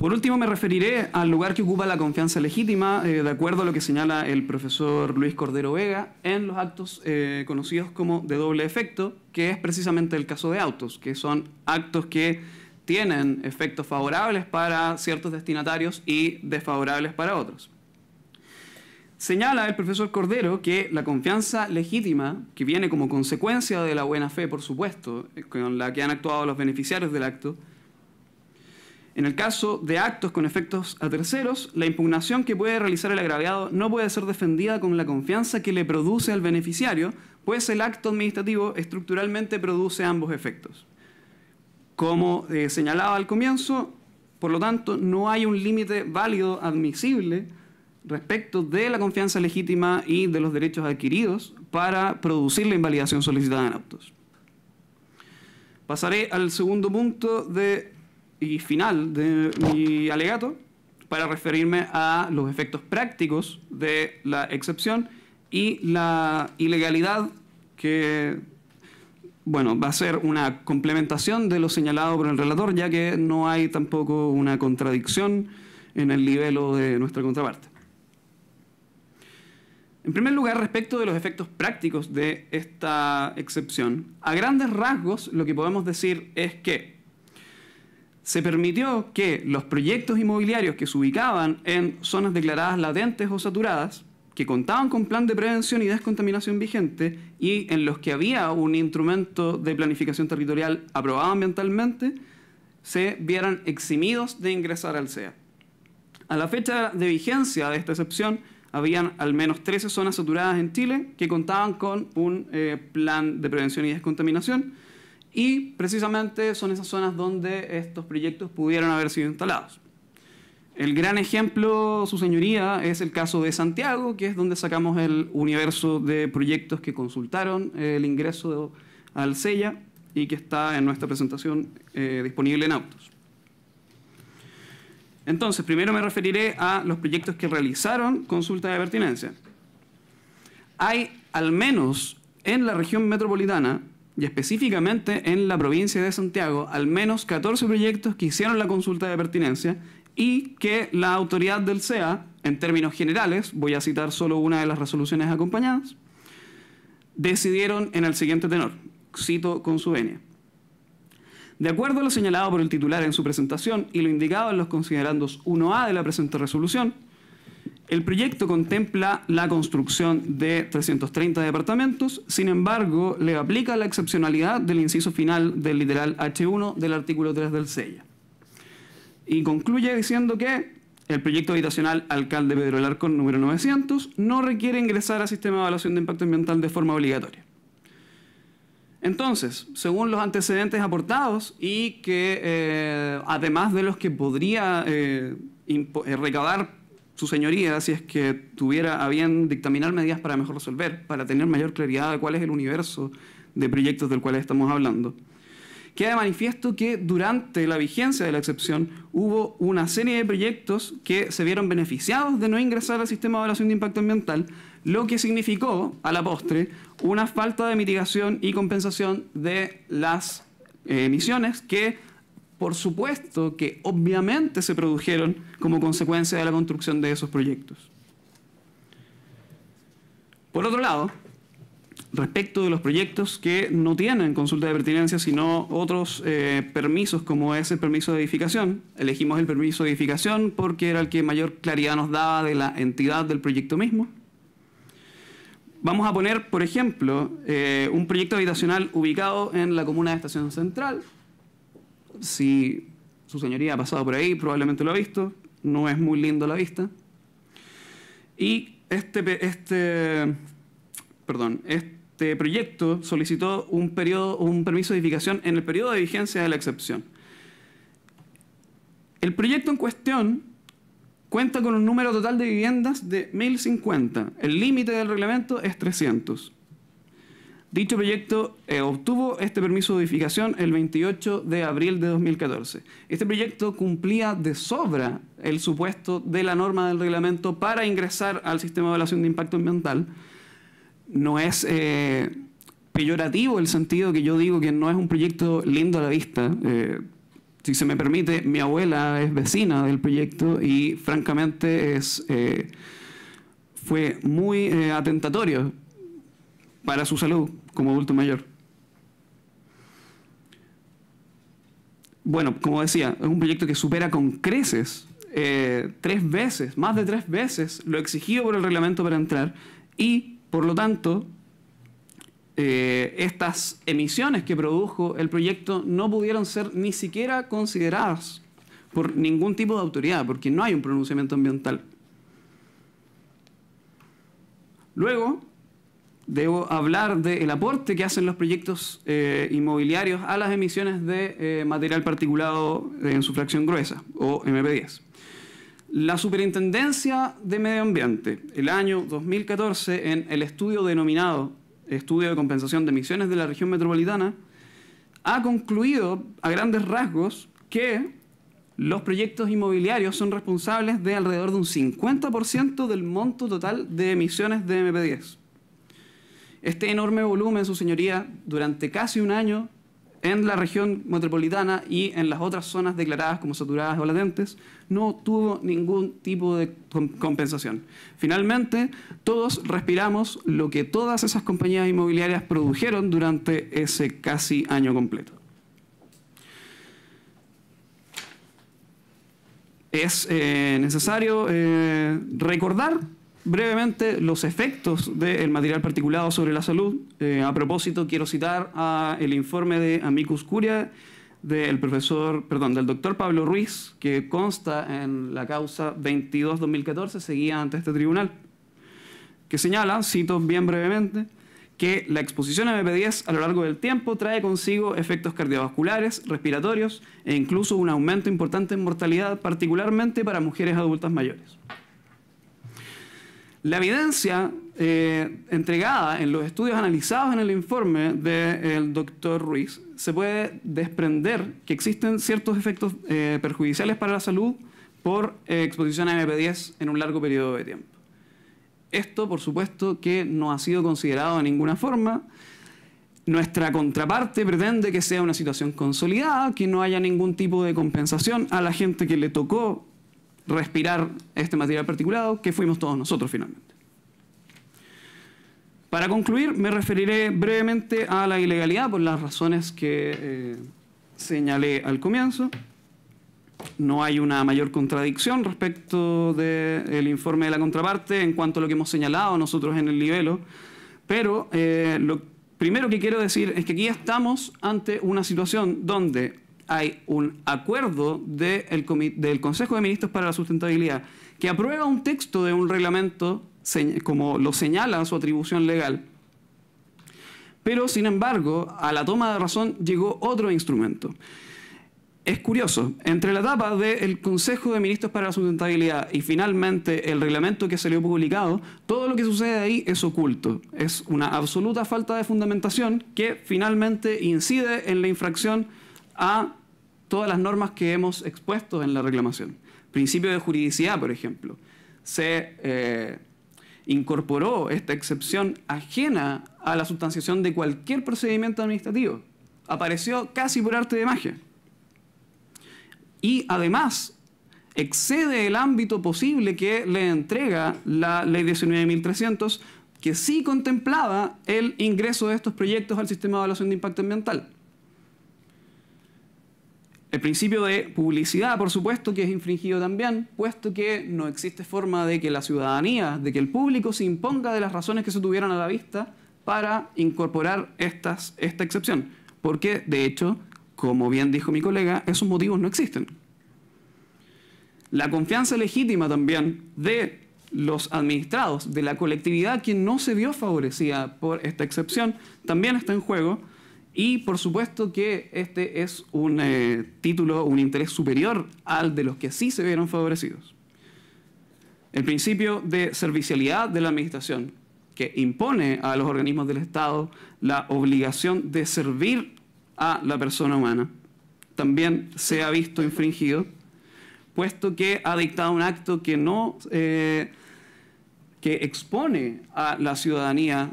Por último, me referiré al lugar que ocupa la confianza legítima, eh, de acuerdo a lo que señala el profesor Luis Cordero Vega, en los actos eh, conocidos como de doble efecto, que es precisamente el caso de autos, que son actos que tienen efectos favorables para ciertos destinatarios y desfavorables para otros. Señala el profesor Cordero que la confianza legítima, que viene como consecuencia de la buena fe, por supuesto, eh, con la que han actuado los beneficiarios del acto, en el caso de actos con efectos a terceros, la impugnación que puede realizar el agraviado no puede ser defendida con la confianza que le produce al beneficiario, pues el acto administrativo estructuralmente produce ambos efectos. Como eh, señalaba al comienzo, por lo tanto, no hay un límite válido admisible respecto de la confianza legítima y de los derechos adquiridos para producir la invalidación solicitada en autos. Pasaré al segundo punto de y final de mi alegato para referirme a los efectos prácticos de la excepción y la ilegalidad que bueno, va a ser una complementación de lo señalado por el relator, ya que no hay tampoco una contradicción en el nivel de nuestra contraparte. En primer lugar, respecto de los efectos prácticos de esta excepción, a grandes rasgos lo que podemos decir es que se permitió que los proyectos inmobiliarios que se ubicaban en zonas declaradas latentes o saturadas, que contaban con plan de prevención y descontaminación vigente y en los que había un instrumento de planificación territorial aprobado ambientalmente, se vieran eximidos de ingresar al SEA. A la fecha de vigencia de esta excepción, habían al menos 13 zonas saturadas en Chile que contaban con un eh, plan de prevención y descontaminación y precisamente son esas zonas donde estos proyectos pudieron haber sido instalados. El gran ejemplo, su señoría, es el caso de Santiago, que es donde sacamos el universo de proyectos que consultaron eh, el ingreso al SELLA y que está en nuestra presentación eh, disponible en autos. Entonces, primero me referiré a los proyectos que realizaron consulta de pertinencia. Hay al menos en la región metropolitana y específicamente en la provincia de Santiago, al menos 14 proyectos que hicieron la consulta de pertinencia y que la autoridad del SEA, en términos generales, voy a citar solo una de las resoluciones acompañadas, decidieron en el siguiente tenor, cito con su venia. De acuerdo a lo señalado por el titular en su presentación y lo indicado en los considerandos 1A de la presente resolución, el proyecto contempla la construcción de 330 departamentos, sin embargo, le aplica la excepcionalidad del inciso final del literal H1 del artículo 3 del CELLA. Y concluye diciendo que el proyecto habitacional Alcalde Pedro Larcón número 900 no requiere ingresar al sistema de evaluación de impacto ambiental de forma obligatoria. Entonces, según los antecedentes aportados y que eh, además de los que podría eh, eh, recabar su señoría, si es que tuviera a bien dictaminar medidas para mejor resolver, para tener mayor claridad de cuál es el universo de proyectos del cual estamos hablando. Queda de manifiesto que durante la vigencia de la excepción hubo una serie de proyectos que se vieron beneficiados de no ingresar al sistema de evaluación de impacto ambiental, lo que significó, a la postre, una falta de mitigación y compensación de las eh, emisiones que por supuesto que obviamente se produjeron como consecuencia de la construcción de esos proyectos. Por otro lado, respecto de los proyectos que no tienen consulta de pertinencia, sino otros eh, permisos, como es el permiso de edificación. Elegimos el permiso de edificación porque era el que mayor claridad nos daba de la entidad del proyecto mismo. Vamos a poner, por ejemplo, eh, un proyecto habitacional ubicado en la comuna de Estación Central, si su señoría ha pasado por ahí, probablemente lo ha visto. No es muy lindo la vista. Y este, este, perdón, este proyecto solicitó un, periodo, un permiso de edificación en el periodo de vigencia de la excepción. El proyecto en cuestión cuenta con un número total de viviendas de 1050. El límite del reglamento es 300. Dicho proyecto eh, obtuvo este permiso de edificación el 28 de abril de 2014. Este proyecto cumplía de sobra el supuesto de la norma del reglamento para ingresar al sistema de evaluación de impacto ambiental. No es eh, peyorativo el sentido que yo digo que no es un proyecto lindo a la vista. Eh, si se me permite, mi abuela es vecina del proyecto y francamente fue muy atentatorio para su salud como adulto mayor. Bueno, como decía, es un proyecto que supera con creces eh, tres veces, más de tres veces, lo exigido por el reglamento para entrar y, por lo tanto, eh, estas emisiones que produjo el proyecto no pudieron ser ni siquiera consideradas por ningún tipo de autoridad, porque no hay un pronunciamiento ambiental. Luego, debo hablar del aporte que hacen los proyectos eh, inmobiliarios a las emisiones de eh, material particulado en su fracción gruesa, o MP10. La Superintendencia de Medio Ambiente, el año 2014, en el estudio denominado Estudio de Compensación de Emisiones de la Región Metropolitana, ha concluido a grandes rasgos que los proyectos inmobiliarios son responsables de alrededor de un 50% del monto total de emisiones de MP10 este enorme volumen, su señoría, durante casi un año en la región metropolitana y en las otras zonas declaradas como saturadas o latentes, no tuvo ningún tipo de compensación. Finalmente, todos respiramos lo que todas esas compañías inmobiliarias produjeron durante ese casi año completo. Es eh, necesario eh, recordar brevemente los efectos del material particulado sobre la salud. Eh, a propósito, quiero citar el informe de Amicus Curia del profesor, perdón, del doctor Pablo Ruiz, que consta en la causa 22-2014, seguía ante este tribunal, que señala, cito bien brevemente, que la exposición a MP10 a lo largo del tiempo trae consigo efectos cardiovasculares, respiratorios e incluso un aumento importante en mortalidad, particularmente para mujeres adultas mayores. La evidencia eh, entregada en los estudios analizados en el informe del doctor Ruiz se puede desprender que existen ciertos efectos eh, perjudiciales para la salud por eh, exposición a MP10 en un largo periodo de tiempo. Esto, por supuesto, que no ha sido considerado de ninguna forma. Nuestra contraparte pretende que sea una situación consolidada, que no haya ningún tipo de compensación a la gente que le tocó respirar este material particulado, que fuimos todos nosotros finalmente. Para concluir, me referiré brevemente a la ilegalidad por las razones que eh, señalé al comienzo. No hay una mayor contradicción respecto del informe de la contraparte en cuanto a lo que hemos señalado nosotros en el libelo, pero eh, lo primero que quiero decir es que aquí estamos ante una situación donde hay un acuerdo del Consejo de Ministros para la Sustentabilidad que aprueba un texto de un reglamento, como lo señala su atribución legal. Pero, sin embargo, a la toma de razón llegó otro instrumento. Es curioso, entre la etapa del Consejo de Ministros para la Sustentabilidad y finalmente el reglamento que salió publicado, todo lo que sucede ahí es oculto. Es una absoluta falta de fundamentación que finalmente incide en la infracción a todas las normas que hemos expuesto en la reclamación. Principio de juridicidad, por ejemplo. Se eh, incorporó esta excepción ajena a la sustanciación de cualquier procedimiento administrativo. Apareció casi por arte de magia. Y además excede el ámbito posible que le entrega la ley 19.300, que sí contemplaba el ingreso de estos proyectos al sistema de evaluación de impacto ambiental. El principio de publicidad, por supuesto, que es infringido también, puesto que no existe forma de que la ciudadanía, de que el público se imponga de las razones que se tuvieran a la vista para incorporar esta excepción. Porque, de hecho, como bien dijo mi colega, esos motivos no existen. La confianza legítima también de los administrados, de la colectividad que no se vio favorecida por esta excepción, también está en juego y por supuesto que este es un eh, título, un interés superior al de los que sí se vieron favorecidos. El principio de servicialidad de la administración, que impone a los organismos del Estado la obligación de servir a la persona humana, también se ha visto infringido, puesto que ha dictado un acto que no... Eh, que expone a la ciudadanía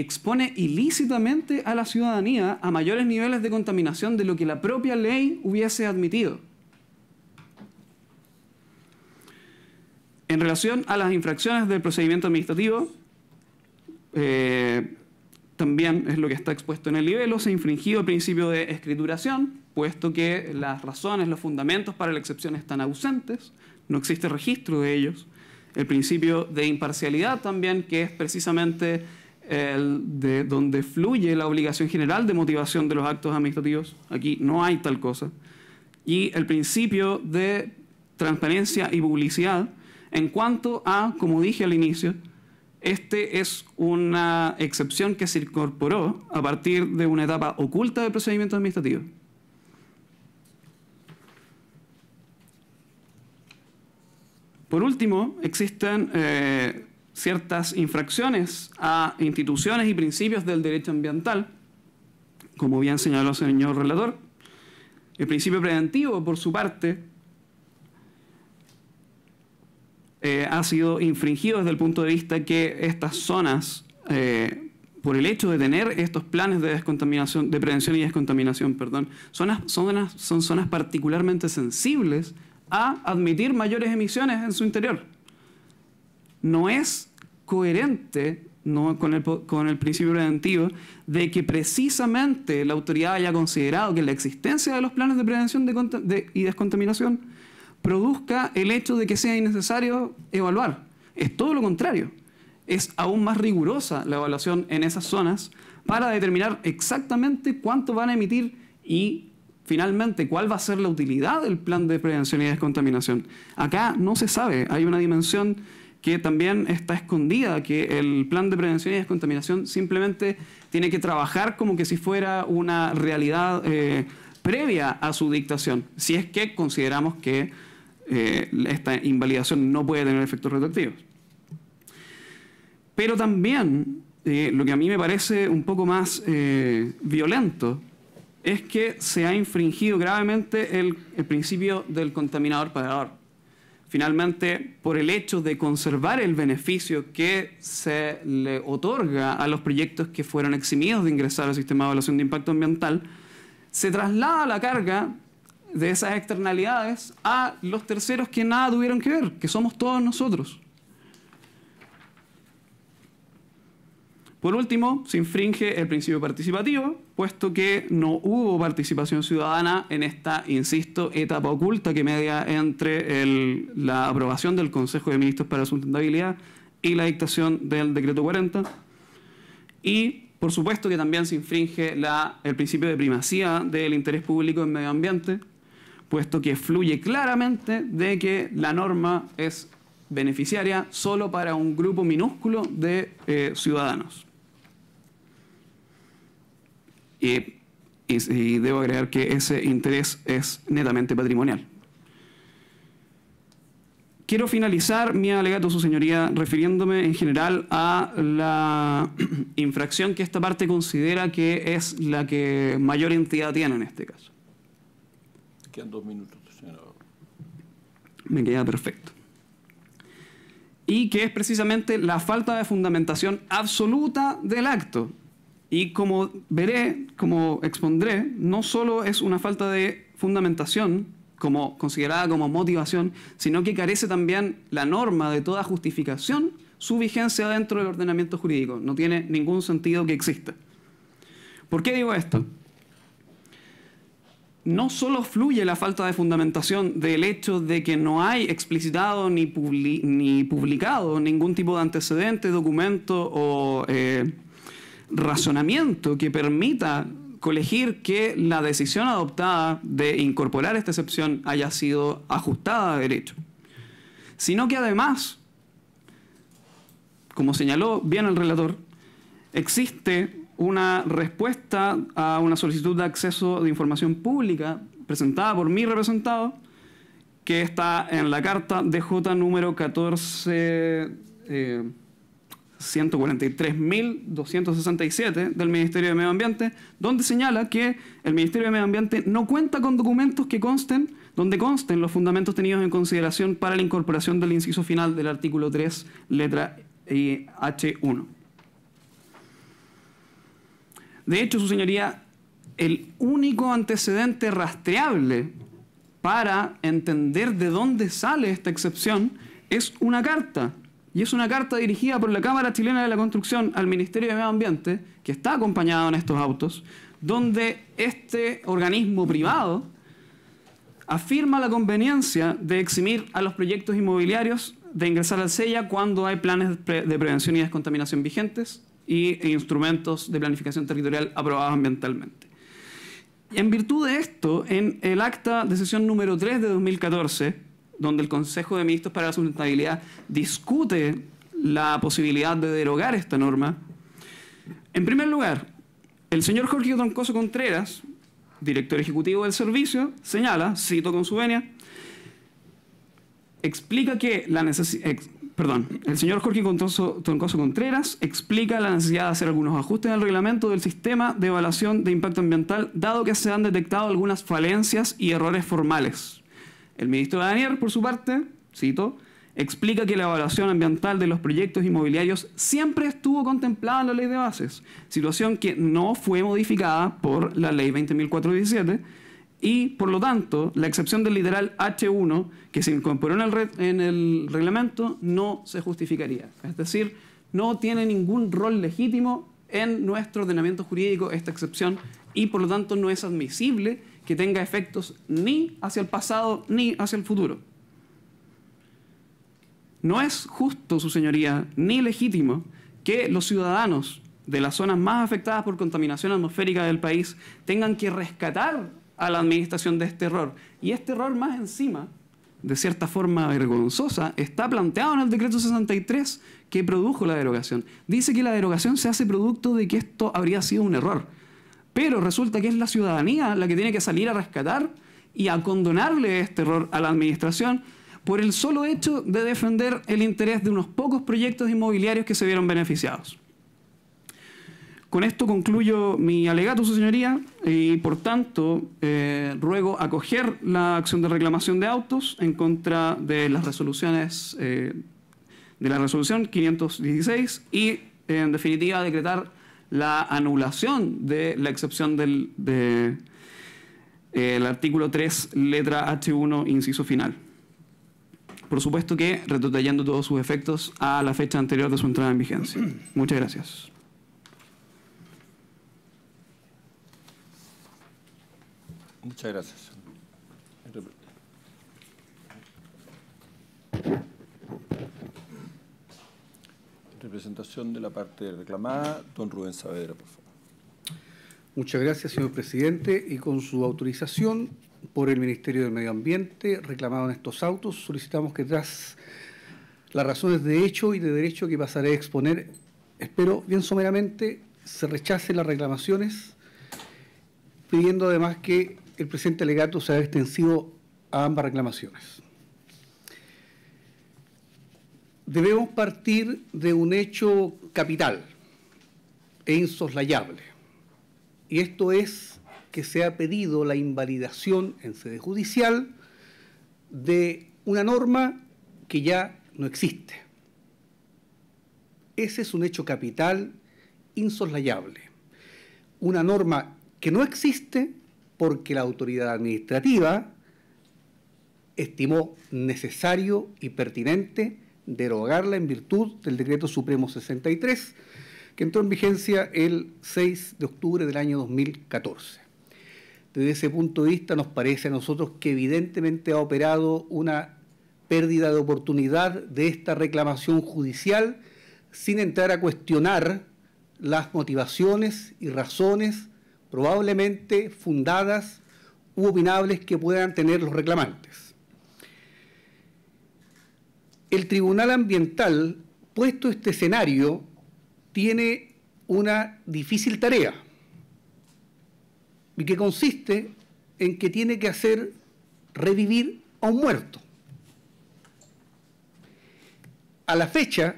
expone ilícitamente a la ciudadanía a mayores niveles de contaminación de lo que la propia ley hubiese admitido. En relación a las infracciones del procedimiento administrativo, eh, también es lo que está expuesto en el libelo, se ha infringido el principio de escrituración, puesto que las razones, los fundamentos para la excepción están ausentes, no existe registro de ellos. El principio de imparcialidad también, que es precisamente el de donde fluye la obligación general de motivación de los actos administrativos. Aquí no hay tal cosa. Y el principio de transparencia y publicidad en cuanto a, como dije al inicio, este es una excepción que se incorporó a partir de una etapa oculta del procedimiento administrativo. Por último, existen eh, ciertas infracciones a instituciones y principios del derecho ambiental, como bien señaló el señor relator. El principio preventivo, por su parte, eh, ha sido infringido desde el punto de vista que estas zonas, eh, por el hecho de tener estos planes de descontaminación, de prevención y descontaminación, perdón, son zonas particularmente sensibles a admitir mayores emisiones en su interior no es coherente con, el, principio preventivo de que precisamente la autoridad haya considerado que la existencia de los planes de prevención y descontaminación produzca el hecho de que sea innecesario evaluar. Es todo lo contrario. Es aún más rigurosa la evaluación en esas zonas para determinar exactamente cuánto van a emitir y finalmente cuál va a ser la utilidad del plan de prevención y descontaminación. Acá no se sabe, hay una dimensión que también está escondida, que el plan de prevención y descontaminación simplemente tiene que trabajar como que si fuera una realidad eh, previa a su dictación, si es que consideramos que eh, esta invalidación no puede tener efectos retroactivos. Pero también eh, lo que a mí me parece un poco más violento es que se ha infringido gravemente el principio del contaminador pagador finalmente por el hecho de conservar el beneficio que se le otorga a los proyectos que fueron eximidos de ingresar al sistema de evaluación de impacto ambiental, se traslada la carga de esas externalidades a los terceros que nada tuvieron que ver, que somos todos nosotros. Por último, se infringe el principio participativo, puesto que no hubo participación ciudadana en esta, insisto, etapa oculta que media entre la aprobación del Consejo de Ministros para la Sustentabilidad y la dictación del Decreto 40. Y, por supuesto, que también se infringe el principio de primacía del interés público en medio ambiente, puesto que fluye claramente de que la norma es beneficiaria solo para un grupo minúsculo de eh, ciudadanos. Y, debo agregar que ese interés es netamente patrimonial. Quiero finalizar mi alegato, su señoría, refiriéndome en general a la infracción que esta parte considera que es la que mayor entidad tiene en este caso. Quedan dos minutos, señora. Me queda perfecto. Y que es precisamente la falta de fundamentación absoluta del acto. Y como veré, como expondré, no solo es una falta de fundamentación, como considerada como motivación, sino que carece también la norma de toda justificación su vigencia dentro del ordenamiento jurídico. No tiene ningún sentido que exista. ¿Por qué digo esto? No solo fluye la falta de fundamentación del hecho de que no hay explicitado ni, publicado ningún tipo de antecedente, documento o... Eh, razonamiento que permita colegir que la decisión adoptada de incorporar esta excepción haya sido ajustada a derecho, sino que además, como señaló bien el relator, existe una respuesta a una solicitud de acceso de información pública presentada por mi representado, que está en la carta de J. número 14. 143.267 del Ministerio de Medio Ambiente, donde señala que el Ministerio de Medio Ambiente no cuenta con documentos que consten, donde consten los fundamentos tenidos en consideración para la incorporación del inciso final del artículo 3, letra H1. De hecho, su señoría, el único antecedente rastreable para entender de dónde sale esta excepción es una carta y es una carta dirigida por la Cámara Chilena de la Construcción al Ministerio de Medio Ambiente, que está acompañado en estos autos, donde este organismo privado afirma la conveniencia de eximir a los proyectos inmobiliarios de ingresar al CEIA cuando hay planes de prevención y descontaminación vigentes y e instrumentos de planificación territorial aprobados ambientalmente. En virtud de esto, en el acta de sesión número 3 de 2014, donde el Consejo de Ministros para la Sustentabilidad discute la posibilidad de derogar esta norma. En primer lugar, el señor Jorge Troncoso Contreras, director ejecutivo del servicio, señala, cito con su venia, explica que la necesidad... el señor Jorge Troncoso Contreras explica la necesidad de hacer algunos ajustes en el reglamento del sistema de evaluación de impacto ambiental, dado que se han detectado algunas falencias y errores formales. El ministro Daniel, por su parte, cito, explica que la evaluación ambiental de los proyectos inmobiliarios siempre estuvo contemplada en la ley de bases, situación que no fue modificada por la ley 20.417 y, por lo tanto, la excepción del literal H1 que se incorporó en el reglamento no se justificaría. Es decir, no tiene ningún rol legítimo en nuestro ordenamiento jurídico esta excepción y, por lo tanto, no es admisible que tenga efectos ni hacia el pasado ni hacia el futuro. No es justo, su señoría, ni legítimo que los ciudadanos de las zonas más afectadas por contaminación atmosférica del país tengan que rescatar a la administración de este error. Y este error más encima, de cierta forma vergonzosa, está planteado en el decreto 63 que produjo la derogación. Dice que la derogación se hace producto de que esto habría sido un error. Pero resulta que es la ciudadanía la que tiene que salir a rescatar y a condonarle este error a la administración por el solo hecho de defender el interés de unos pocos proyectos inmobiliarios que se vieron beneficiados. Con esto concluyo mi alegato, su señoría, y por tanto eh, ruego acoger la acción de reclamación de autos en contra de las resoluciones eh, de la resolución 516 y, en definitiva, decretar la anulación de la excepción del eh, artículo 3, letra H1, inciso final. Por supuesto que retrotrayendo todos sus efectos a la fecha anterior de su entrada en vigencia. Muchas gracias. Muchas gracias presentación de la parte reclamada, don Rubén Saavedra, por favor. Muchas gracias, señor presidente. Y con su autorización por el Ministerio del Medio Ambiente, reclamado en estos autos, solicitamos que tras las razones de hecho y de derecho que pasaré a exponer, espero bien someramente, se rechacen las reclamaciones, pidiendo además que el presente alegato sea extensivo a ambas reclamaciones. debemos partir de un hecho capital e insoslayable, y esto es que se ha pedido la invalidación en sede judicial de una norma que ya no existe. Ese es un hecho capital insoslayable. Una norma que no existe porque la autoridad administrativa estimó necesario y pertinente derogarla en virtud del Decreto Supremo 63, que entró en vigencia el 6 de octubre del año 2014. Desde ese punto de vista nos parece a nosotros que evidentemente ha operado una pérdida de oportunidad de esta reclamación judicial sin entrar a cuestionar las motivaciones y razones probablemente fundadas u opinables que puedan tener los reclamantes el Tribunal Ambiental, puesto este escenario, tiene una difícil tarea y que consiste en que tiene que hacer revivir a un muerto. A la fecha,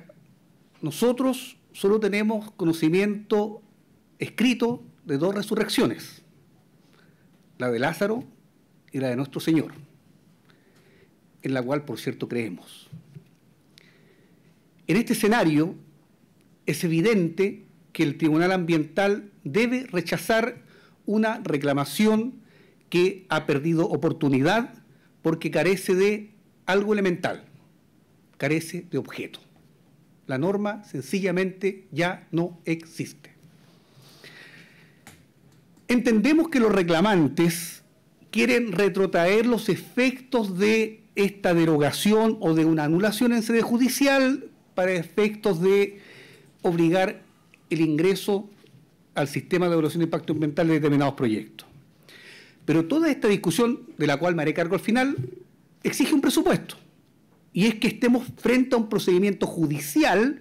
nosotros solo tenemos conocimiento escrito de dos resurrecciones, la de Lázaro y la de nuestro Señor, en la cual, por cierto, creemos. En este escenario es evidente que el Tribunal Ambiental debe rechazar una reclamación que ha perdido oportunidad porque carece de algo elemental, carece de objeto. La norma sencillamente ya no existe. Entendemos que los reclamantes quieren retrotraer los efectos de esta derogación o de una anulación en sede judicial para efectos de obligar el ingreso al sistema de evaluación de impacto ambiental de determinados proyectos. Pero toda esta discusión, de la cual me haré cargo al final, exige un presupuesto. Y es que estemos frente a un procedimiento judicial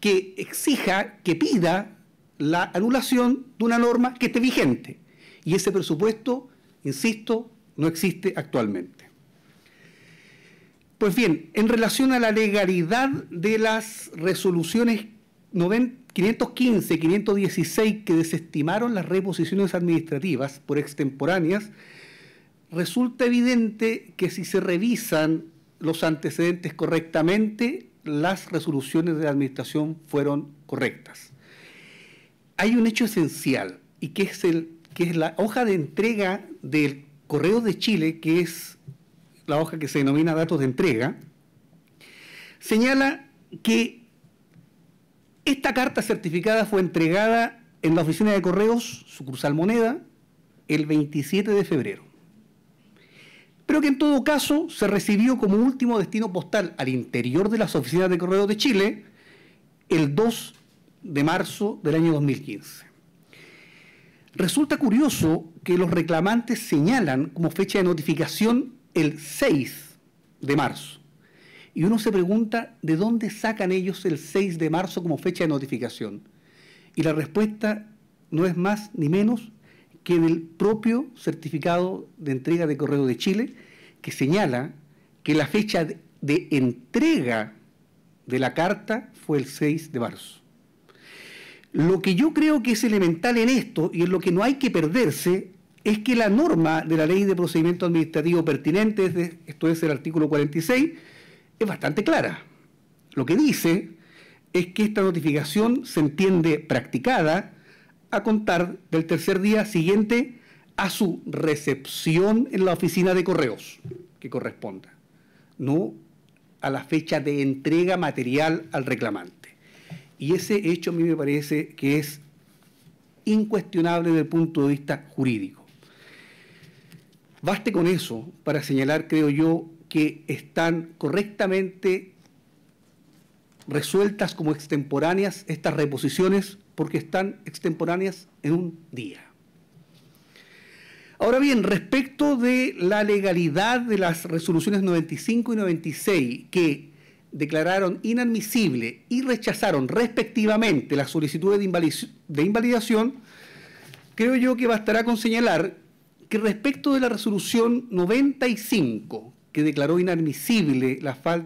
que exija, que pida la anulación de una norma que esté vigente. Y ese presupuesto, insisto, no existe actualmente. Pues bien, en relación a la legalidad de las resoluciones 515 y 516 que desestimaron las reposiciones administrativas por extemporáneas, resulta evidente que si se revisan los antecedentes correctamente, las resoluciones de la Administración fueron correctas. Hay un hecho esencial y que es, el, que es la hoja de entrega del Correo de Chile, que es la hoja que se denomina datos de entrega, señala que esta carta certificada fue entregada en la oficina de correos, sucursal Moneda, el 27 de febrero. Pero que en todo caso se recibió como último destino postal al interior de las oficinas de correos de Chile el 2 de marzo del año 2015. Resulta curioso que los reclamantes señalan como fecha de notificación el 6 de marzo. Y uno se pregunta de dónde sacan ellos el 6 de marzo como fecha de notificación. Y la respuesta no es más ni menos que el propio certificado de entrega de correo de Chile, que señala que la fecha de entrega de la carta fue el 6 de marzo. Lo que yo creo que es elemental en esto y en lo que no hay que perderse es que la norma de la ley de procedimiento administrativo pertinente, esto es el artículo 46, es bastante clara. Lo que dice es que esta notificación se entiende practicada a contar del tercer día siguiente a su recepción en la oficina de correos que corresponda, no a la fecha de entrega material al reclamante. Y ese hecho a mí me parece que es incuestionable desde el punto de vista jurídico. Baste con eso para señalar, creo yo, que están correctamente resueltas como extemporáneas estas reposiciones porque están extemporáneas en un día. Ahora bien, respecto de la legalidad de las resoluciones 95 y 96 que declararon inadmisible y rechazaron respectivamente las solicitudes de, invalidación, creo yo que bastará con señalar que respecto de la resolución 95, que declaró inadmisible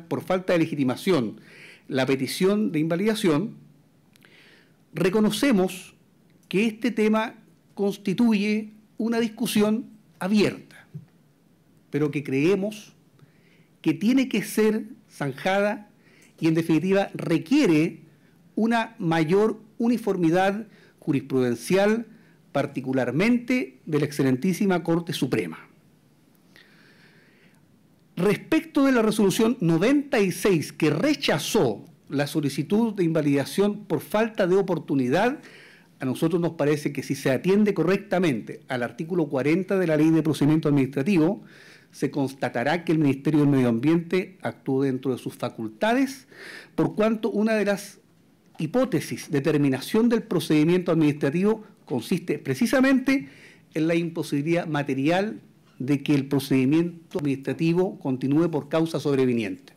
por falta de legitimación la petición de invalidación, reconocemos que este tema constituye una discusión abierta, pero que creemos que tiene que ser zanjada y en definitiva requiere una mayor uniformidad jurisprudencial particularmente de la excelentísima Corte Suprema. Respecto de la resolución 96 que rechazó la solicitud de invalidación por falta de oportunidad, a nosotros nos parece que si se atiende correctamente al artículo 40 de la Ley de Procedimiento Administrativo, se constatará que el Ministerio del Medio Ambiente actuó dentro de sus facultades, por cuanto una de las hipótesis de terminación del procedimiento administrativo consiste precisamente en la imposibilidad material de que el procedimiento administrativo continúe por causa sobreviniente.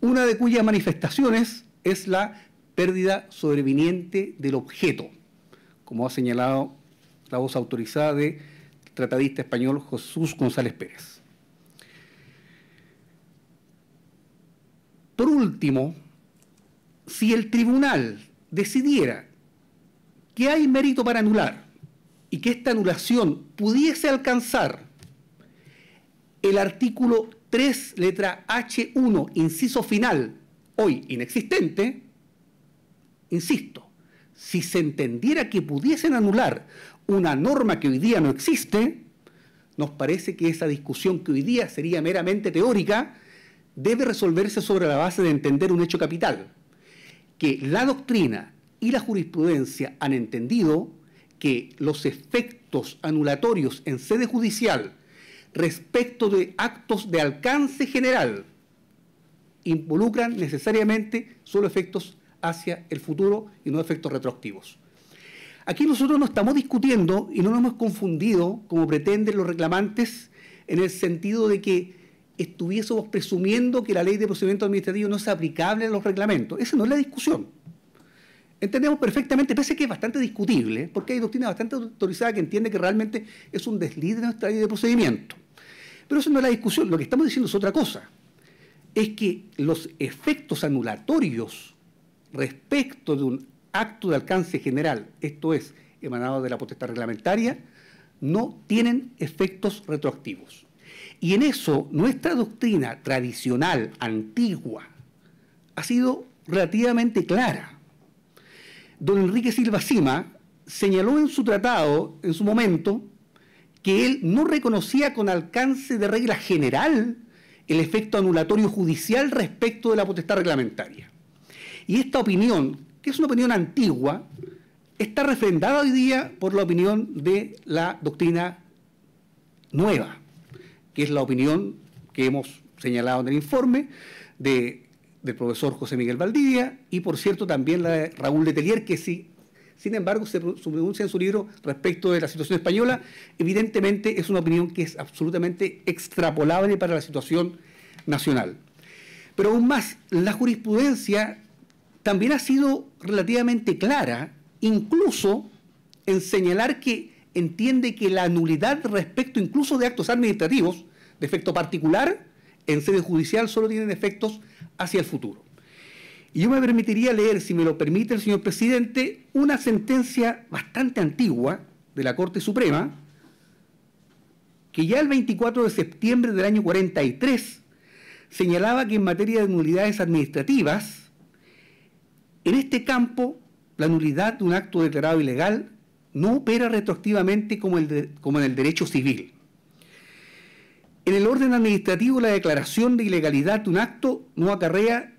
Una de cuyas manifestaciones es la pérdida sobreviniente del objeto, como ha señalado la voz autorizada de tratadista español Jesús González Pérez. Por último, si el tribunal decidiera que hay mérito para anular y que esta anulación pudiese alcanzar el artículo 3, letra H1, inciso final, hoy inexistente, insisto, si se entendiera que pudiesen anular una norma que hoy día no existe, nos parece que esa discusión que hoy día sería meramente teórica debe resolverse sobre la base de entender un hecho capital, que la doctrina y la jurisprudencia han entendido que los efectos anulatorios en sede judicial respecto de actos de alcance general involucran necesariamente solo efectos hacia el futuro y no efectos retroactivos. Aquí nosotros no estamos discutiendo y no nos hemos confundido, como pretenden los reclamantes, en el sentido de que estuviésemos presumiendo que la ley de procedimiento administrativo no es aplicable a los reglamentos. Esa no es la discusión. Entendemos perfectamente, parece que es bastante discutible, porque hay doctrina bastante autorizada que entiende que realmente es un desliz de nuestra ley de procedimiento. Pero eso no es la discusión, lo que estamos diciendo es otra cosa. Es que los efectos anulatorios respecto de un acto de alcance general, esto es, emanado de la potestad reglamentaria, no tienen efectos retroactivos. Y en eso nuestra doctrina tradicional, antigua, ha sido relativamente clara Don Enrique Silva Sima señaló en su tratado, en su momento, que él no reconocía con alcance de regla general el efecto anulatorio judicial respecto de la potestad reglamentaria. Y esta opinión, que es una opinión antigua, está refrendada hoy día por la opinión de la doctrina nueva, que es la opinión que hemos señalado en el informe de del profesor José Miguel Valdivia y, por cierto, también la de Raúl Telier, que sí, sin embargo, se pronuncia en su libro respecto de la situación española. Evidentemente, es una opinión que es absolutamente extrapolable para la situación nacional. Pero aún más, la jurisprudencia también ha sido relativamente clara, incluso en señalar que entiende que la nulidad respecto incluso de actos administrativos de efecto particular en sede judicial solo tienen efectos hacia el futuro. Y yo me permitiría leer, si me lo permite el señor presidente, una sentencia bastante antigua de la Corte Suprema, que ya el 24 de septiembre del año 43 señalaba que en materia de nulidades administrativas, en este campo, la nulidad de un acto declarado ilegal no opera retroactivamente como, como en el derecho civil. En el orden administrativo, la declaración de ilegalidad de un acto no acarrea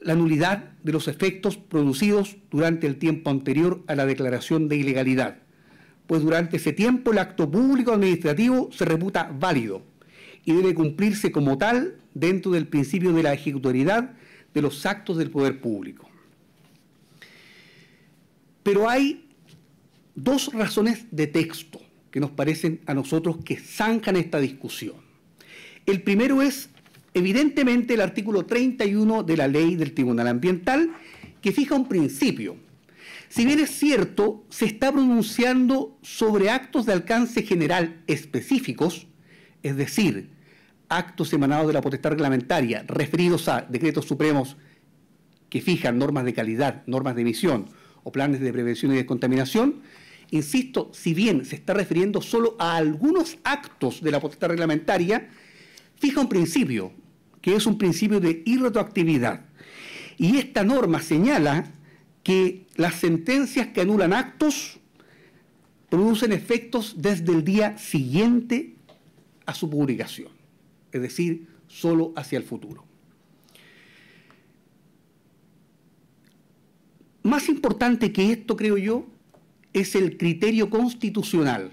la nulidad de los efectos producidos durante el tiempo anterior a la declaración de ilegalidad, pues durante ese tiempo el acto público administrativo se reputa válido y debe cumplirse como tal dentro del principio de la ejecutoriedad de los actos del poder público. Pero hay dos razones de texto nos parecen a nosotros que zanjan esta discusión. El primero es, evidentemente, el artículo 31 de la ley del Tribunal Ambiental, que fija un principio. Si bien es cierto, se está pronunciando sobre actos de alcance general específicos, es decir, actos emanados de la potestad reglamentaria referidos a decretos supremos que fijan normas de calidad, normas de emisión o planes de prevención y descontaminación, Insisto, si bien se está refiriendo solo a algunos actos de la potestad reglamentaria, fija un principio, que es un principio de irretroactividad. Y esta norma señala que las sentencias que anulan actos producen efectos desde el día siguiente a su publicación, es decir, solo hacia el futuro. Más importante que esto, creo yo, es el criterio constitucional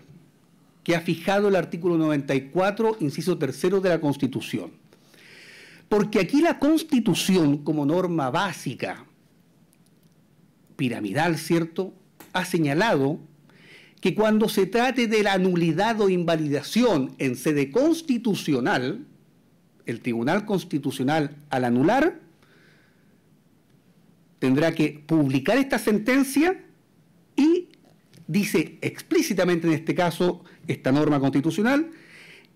que ha fijado el artículo 94, inciso tercero de la Constitución. Porque aquí la Constitución, como norma básica, piramidal, ¿cierto?, ha señalado que cuando se trate de la nulidad o invalidación en sede constitucional, el Tribunal Constitucional al anular tendrá que publicar esta sentencia dice explícitamente en este caso esta norma constitucional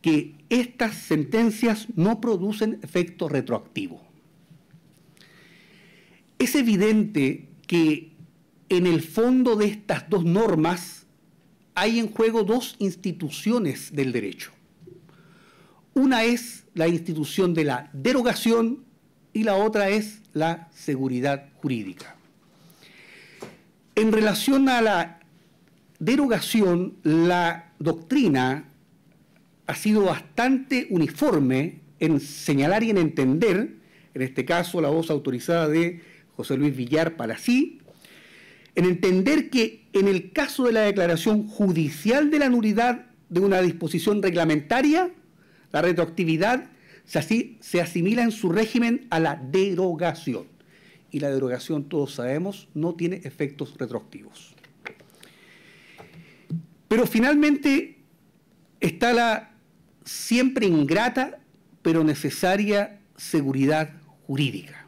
que estas sentencias no producen efecto retroactivo. Es evidente que en el fondo de estas dos normas hay en juego dos instituciones del derecho. Una es la institución de la derogación y la otra es la seguridad jurídica. En relación a la derogación, la doctrina ha sido bastante uniforme en señalar y en entender, en este caso la voz autorizada de José Luis Villar Palací, en entender que en el caso de la declaración judicial de la nulidad de una disposición reglamentaria, la retroactividad se asimila en su régimen a la derogación. Y la derogación, todos sabemos, no tiene efectos retroactivos. Pero finalmente está la siempre ingrata pero necesaria seguridad jurídica.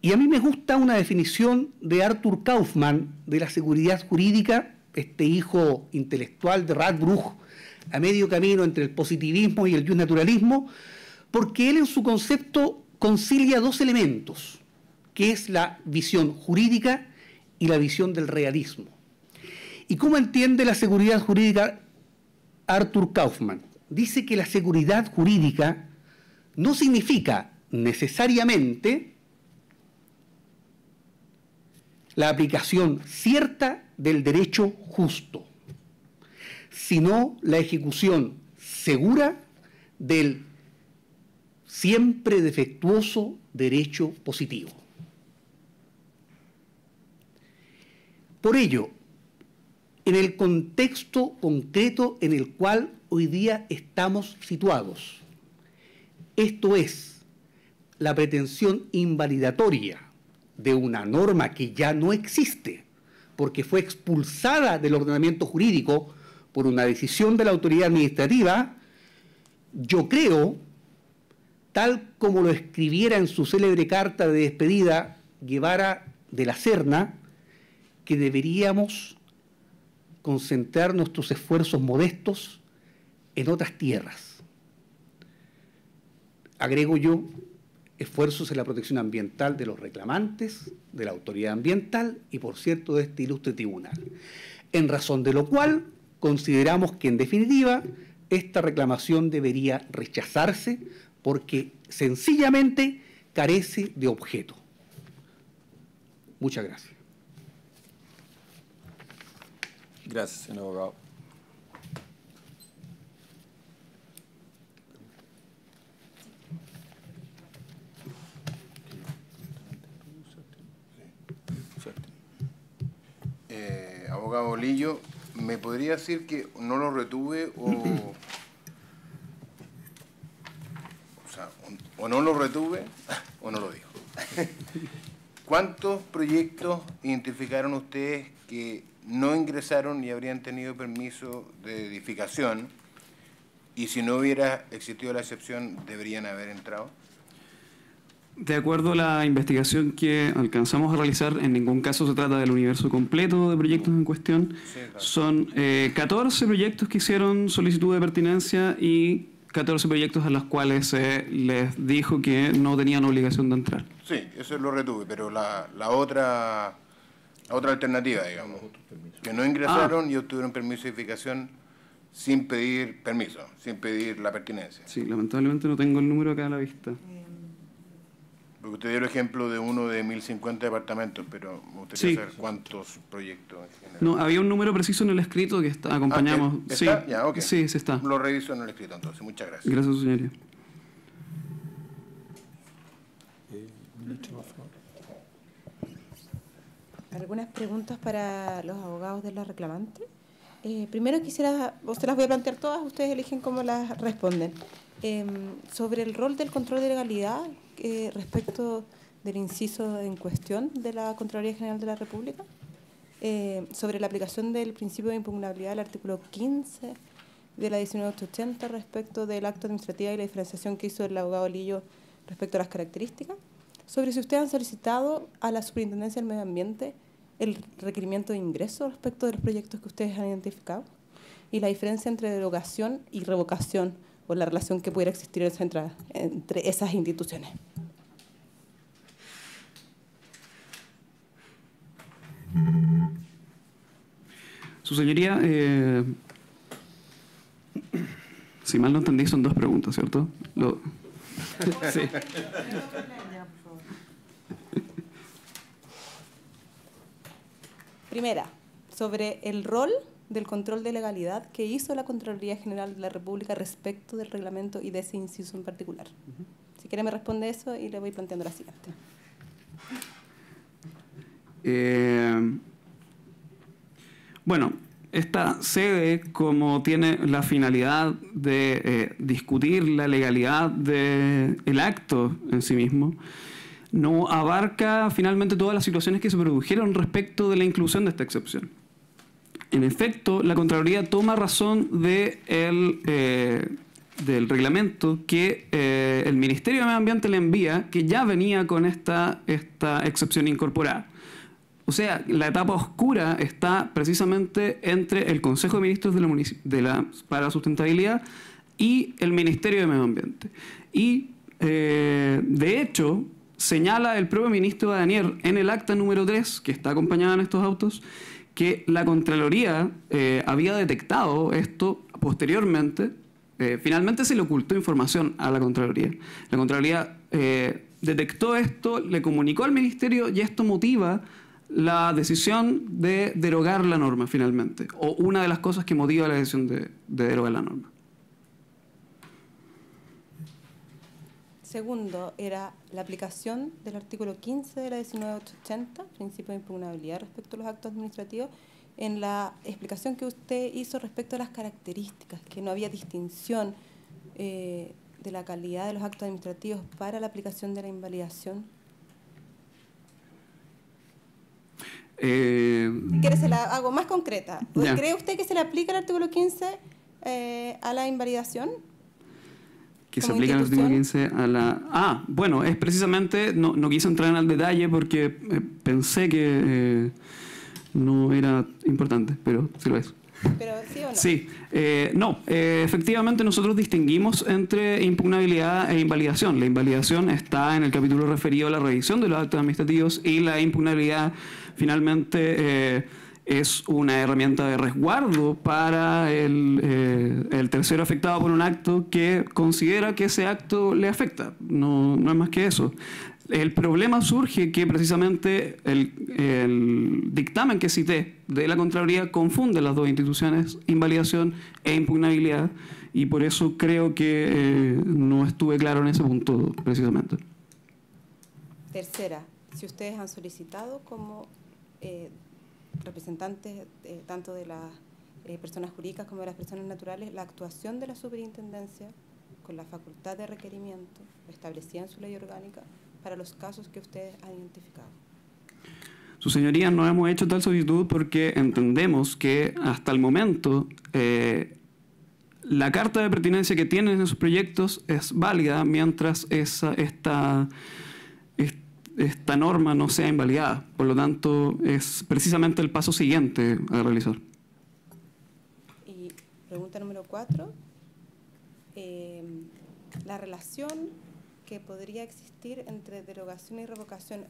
Y a mí me gusta una definición de Arthur Kaufman de la seguridad jurídica, este hijo intelectual de Radbruch, a medio camino entre el positivismo y el naturalismo, porque él en su concepto concilia dos elementos, que es la visión jurídica y la visión del realismo. ¿Y cómo entiende la seguridad jurídica Arthur Kaufman? Dice que la seguridad jurídica no significa necesariamente la aplicación cierta del derecho justo, sino la ejecución segura del siempre defectuoso derecho positivo. Por ello, en el contexto concreto en el cual hoy día estamos situados. Esto es la pretensión invalidatoria de una norma que ya no existe, porque fue expulsada del ordenamiento jurídico por una decisión de la autoridad administrativa, yo creo, tal como lo escribiera en su célebre carta de despedida Guevara de la Serna, que deberíamos concentrar nuestros esfuerzos modestos en otras tierras. Agrego yo esfuerzos en la protección ambiental de los reclamantes, de la autoridad ambiental y, por cierto, de este ilustre tribunal. En razón de lo cual, consideramos que, en definitiva, esta reclamación debería rechazarse porque sencillamente carece de objeto. Muchas gracias. Gracias, señor abogado. Eh, abogado Bolillo, ¿me podría decir que no lo retuve o... o no lo retuve o no lo dijo. ¿Cuántos proyectos identificaron ustedes que no ingresaron ni habrían tenido permiso de edificación y si no hubiera existido la excepción deberían haber entrado? De acuerdo a la investigación que alcanzamos a realizar, en ningún caso se trata del universo completo de proyectos en cuestión. Son 14 eh, proyectos que hicieron solicitud de pertinencia y 14 proyectos a los cuales se les dijo que no tenían obligación de entrar. Sí, eso lo retuve, pero la, la otra otra alternativa, digamos. Que no ingresaron ah. y obtuvieron permiso de edificación sin pedir permiso, sin pedir la pertinencia. Sí, lamentablemente no tengo el número acá a la vista. Porque usted dio el ejemplo de uno de 1.050 departamentos, pero me gustaría saber cuántos proyectos No, había un número preciso en el escrito que está, ah, acompañamos. Sí. sí, se está. Lo reviso en el escrito entonces. Muchas gracias. Gracias, señoría. Eh, algunas preguntas para los abogados de la reclamante. Eh, primero quisiera, o se las voy a plantear todas, ustedes eligen cómo las responden. Em, sobre el rol del control de legalidad eh, respecto del inciso en cuestión de la Contraloría General de la República, eh, sobre la aplicación del principio de impugnabilidad del artículo 15 de la 1980 respecto del acto administrativo y la diferenciación que hizo el abogado Lillo respecto a las características, sobre si ustedes han solicitado a la Superintendencia del Medio Ambiente el requerimiento de ingreso respecto de los proyectos que ustedes han identificado y la diferencia entre derogación y revocación o la relación que pudiera existir entre, esas instituciones. Su señoría, eh, si mal no entendí, son dos preguntas, ¿cierto? Lo, sí. Primera, sobre el rol del control de legalidad que hizo la Contraloría General de la República respecto del reglamento y de ese inciso en particular. Si quiere me responde eso y le voy planteando la siguiente. Eh, bueno, esta sede, como tiene la finalidad de eh, discutir la legalidad del el acto en sí mismo, no abarca finalmente todas las situaciones que se produjeron respecto de la inclusión de esta excepción. En efecto, la Contraloría toma razón eh, del reglamento que eh, el Ministerio de Medio Ambiente le envía, que ya venía con esta, excepción incorporada. O sea, la etapa oscura está precisamente entre el Consejo de Ministros de la, para la Sustentabilidad y el Ministerio de Medio Ambiente. Y, eh, de hecho, señala el propio ministro Daniel en el acta número 3, que está acompañada en estos autos, que la Contraloría eh, había detectado esto posteriormente. Eh, finalmente se le ocultó información a la Contraloría. La Contraloría eh, detectó esto, le comunicó al Ministerio y esto motiva la decisión de derogar la norma finalmente, o una de las cosas que motiva la decisión de derogar la norma. Segundo, era la aplicación del artículo 15 de la 1980, principio de impugnabilidad respecto a los actos administrativos, en la explicación que usted hizo respecto a las características, que no había distinción eh, de la calidad de los actos administrativos para la aplicación de la invalidación. Eh, se la hago más concreta? ¿Cree usted que se le aplica el artículo 15 eh, a la invalidación? que se aplica en el artículo 15 a la... ¿eh? Ah, bueno, es precisamente, no, quise entrar en el detalle porque eh, pensé que eh, no era importante, pero sí lo es. ¿Pero sí o no? Sí. no, efectivamente nosotros distinguimos entre impugnabilidad e invalidación. La invalidación está en el capítulo referido a la revisión de los actos administrativos y la impugnabilidad finalmente es una herramienta de resguardo para eh, el, tercero afectado por un acto que considera que ese acto le afecta. No, no es más que eso. El problema surge que precisamente el, dictamen que cité de la Contraloría confunde las dos instituciones, invalidación e impugnabilidad, y por eso creo que eh, no estuve claro en ese punto precisamente. Tercera, si ustedes han solicitado como... Eh, representantes eh, tanto de las eh, personas jurídicas como de las personas naturales la actuación de la superintendencia con la facultad de requerimiento establecida en su ley orgánica para los casos que ustedes han identificado. Su señoría, no hemos hecho tal solicitud porque entendemos que hasta el momento eh, la carta de pertinencia que tienen en sus proyectos es válida mientras esa, esta esta norma no sea invalidada. Por lo tanto, es precisamente el paso siguiente a realizar. Y pregunta número cuatro, em, la relación que podría existir entre derogación y revocación,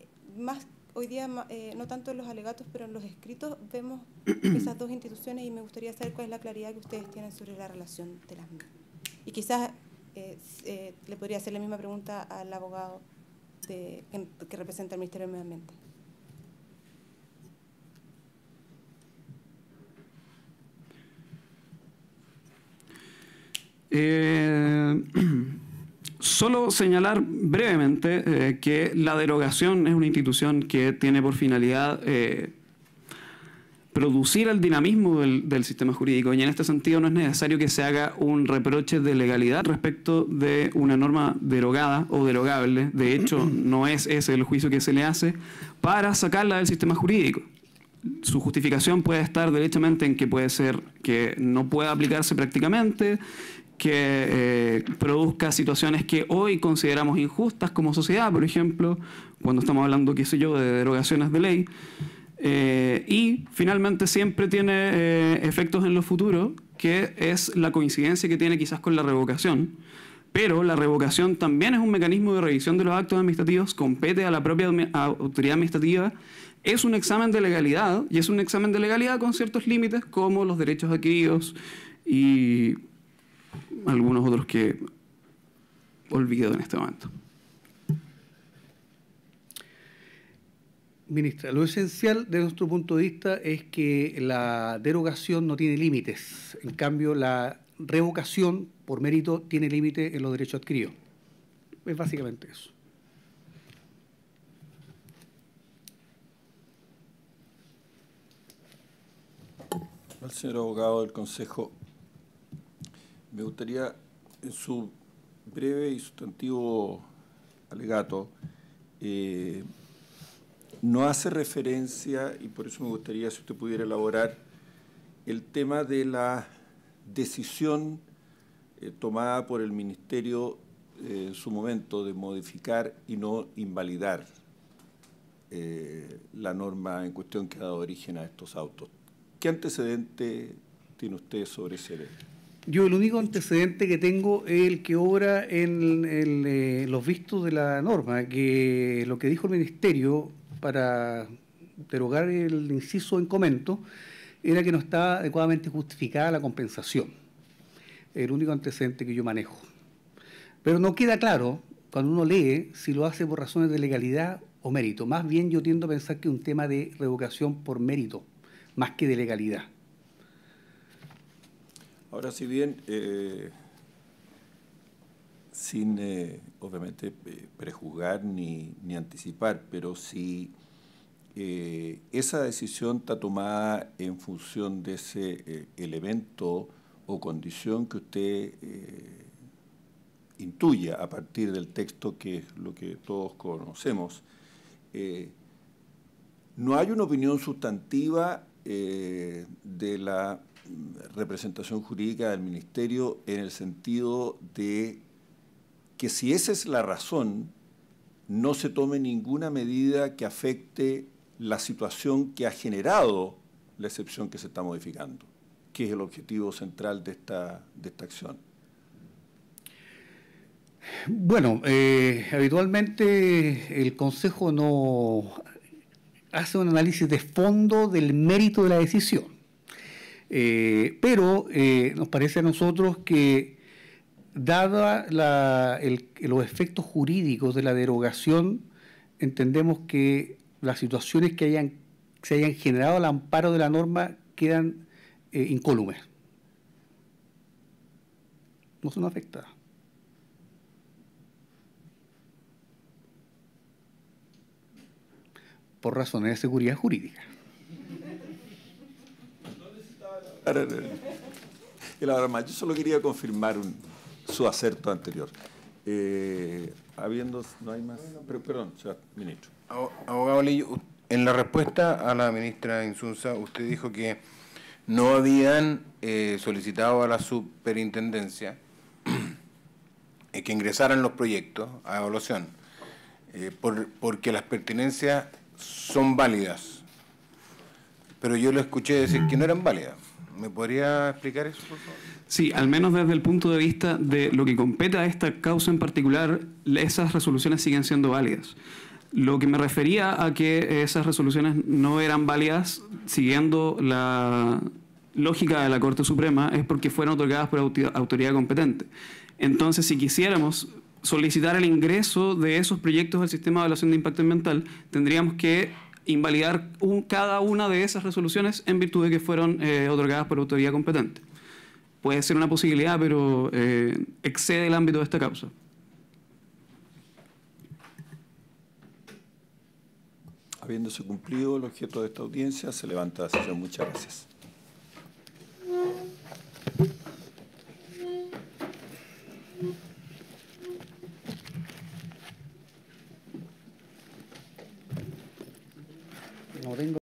eh, más hoy día, eh, no tanto en los alegatos, pero en los escritos, vemos esas dos instituciones y me gustaría saber cuál es la claridad que ustedes tienen sobre la relación de las mismas. Y quizás eh, le podría hacer la misma pregunta al abogado este, que representa el Ministerio de Medio Ambiente. Eh, solo señalar brevemente eh, que la derogación es una institución que tiene por finalidad eh, producir el dinamismo del, sistema jurídico. Y en este sentido no es necesario que se haga un reproche de legalidad respecto de una norma derogada o derogable. De hecho, no es ese el juicio que se le hace para sacarla del sistema jurídico. Su justificación puede estar derechamente en que puede ser que no pueda aplicarse prácticamente, que eh, produzca situaciones que hoy consideramos injustas como sociedad, por ejemplo, cuando estamos hablando, qué sé yo, de derogaciones de ley. Eh, y finalmente siempre tiene eh, efectos en lo futuro, que es la coincidencia que tiene quizás con la revocación. Pero la revocación también es un mecanismo de revisión de los actos administrativos, compete a la propia autoridad administrativa, es un examen de legalidad y es un examen de legalidad con ciertos límites como los derechos adquiridos y algunos otros que olvido en este momento. Ministra, lo esencial de nuestro punto de vista es que la derogación no tiene límites. En cambio, la revocación por mérito tiene límite en los derechos adquiridos. Es básicamente eso. Al señor abogado del Consejo, me gustaría en su breve y sustantivo alegato eh, no hace referencia, y por eso me gustaría si usted pudiera elaborar, el tema de la decisión eh, tomada por el Ministerio eh, en su momento de modificar y no invalidar eh, la norma en cuestión que ha dado origen a estos autos. ¿Qué antecedente tiene usted sobre ese derecho? yo el único antecedente que tengo es el que obra en, los vistos de la norma, que lo que dijo el Ministerio para derogar el inciso en comento era que no estaba adecuadamente justificada la compensación. El único antecedente que yo manejo. Pero no queda claro cuando uno lee si lo hace por razones de legalidad o mérito. Más bien yo tiendo a pensar que es un tema de revocación por mérito, más que de legalidad. Ahora, si bien eh, sin eh, obviamente eh, prejuzgar ni, anticipar, pero si eh, esa decisión está tomada en función de ese elemento o condición que usted intuya a partir del texto que es lo que todos conocemos, no hay una opinión sustantiva de la representación jurídica del Ministerio en el sentido de que si esa es la razón, no se tome ninguna medida que afecte la situación que ha generado la excepción que se está modificando, que es el objetivo central de esta, acción. Bueno, eh, habitualmente el Consejo no hace un análisis de fondo del mérito de la decisión, eh, pero eh, nos parece a nosotros que dada la, los efectos jurídicos de la derogación, entendemos que las situaciones que hayan, se hayan generado al amparo de la norma quedan eh, incólumes. No son afectadas. Por razones de seguridad jurídica. Yo solo quería confirmar un, su acerto anterior. Eh, habiendo, no hay más. perdón, señor ministro. Abogado Lillo, en la respuesta a la ministra Insunza, usted dijo que no habían eh, solicitado a la superintendencia eh, que ingresaran los proyectos a evaluación, porque las pertinencias son válidas. Pero yo lo escuché decir que no eran válidas. ¿Me podría explicar eso, por favor? Sí, al menos desde el punto de vista de lo que compete a esta causa en particular, esas resoluciones siguen siendo válidas. Lo que me refería a que esas resoluciones no eran válidas siguiendo la lógica de la Corte Suprema es porque fueron otorgadas por autoridad competente. Entonces, si quisiéramos solicitar el ingreso de esos proyectos al sistema de evaluación de impacto ambiental, tendríamos que invalidar cada una de esas resoluciones en virtud de que fueron eh, otorgadas por autoridad competente. Puede ser una posibilidad, pero eh, excede el ámbito de esta causa. Habiéndose cumplido el objeto de esta audiencia, se levanta la sesión. Muchas gracias. vengo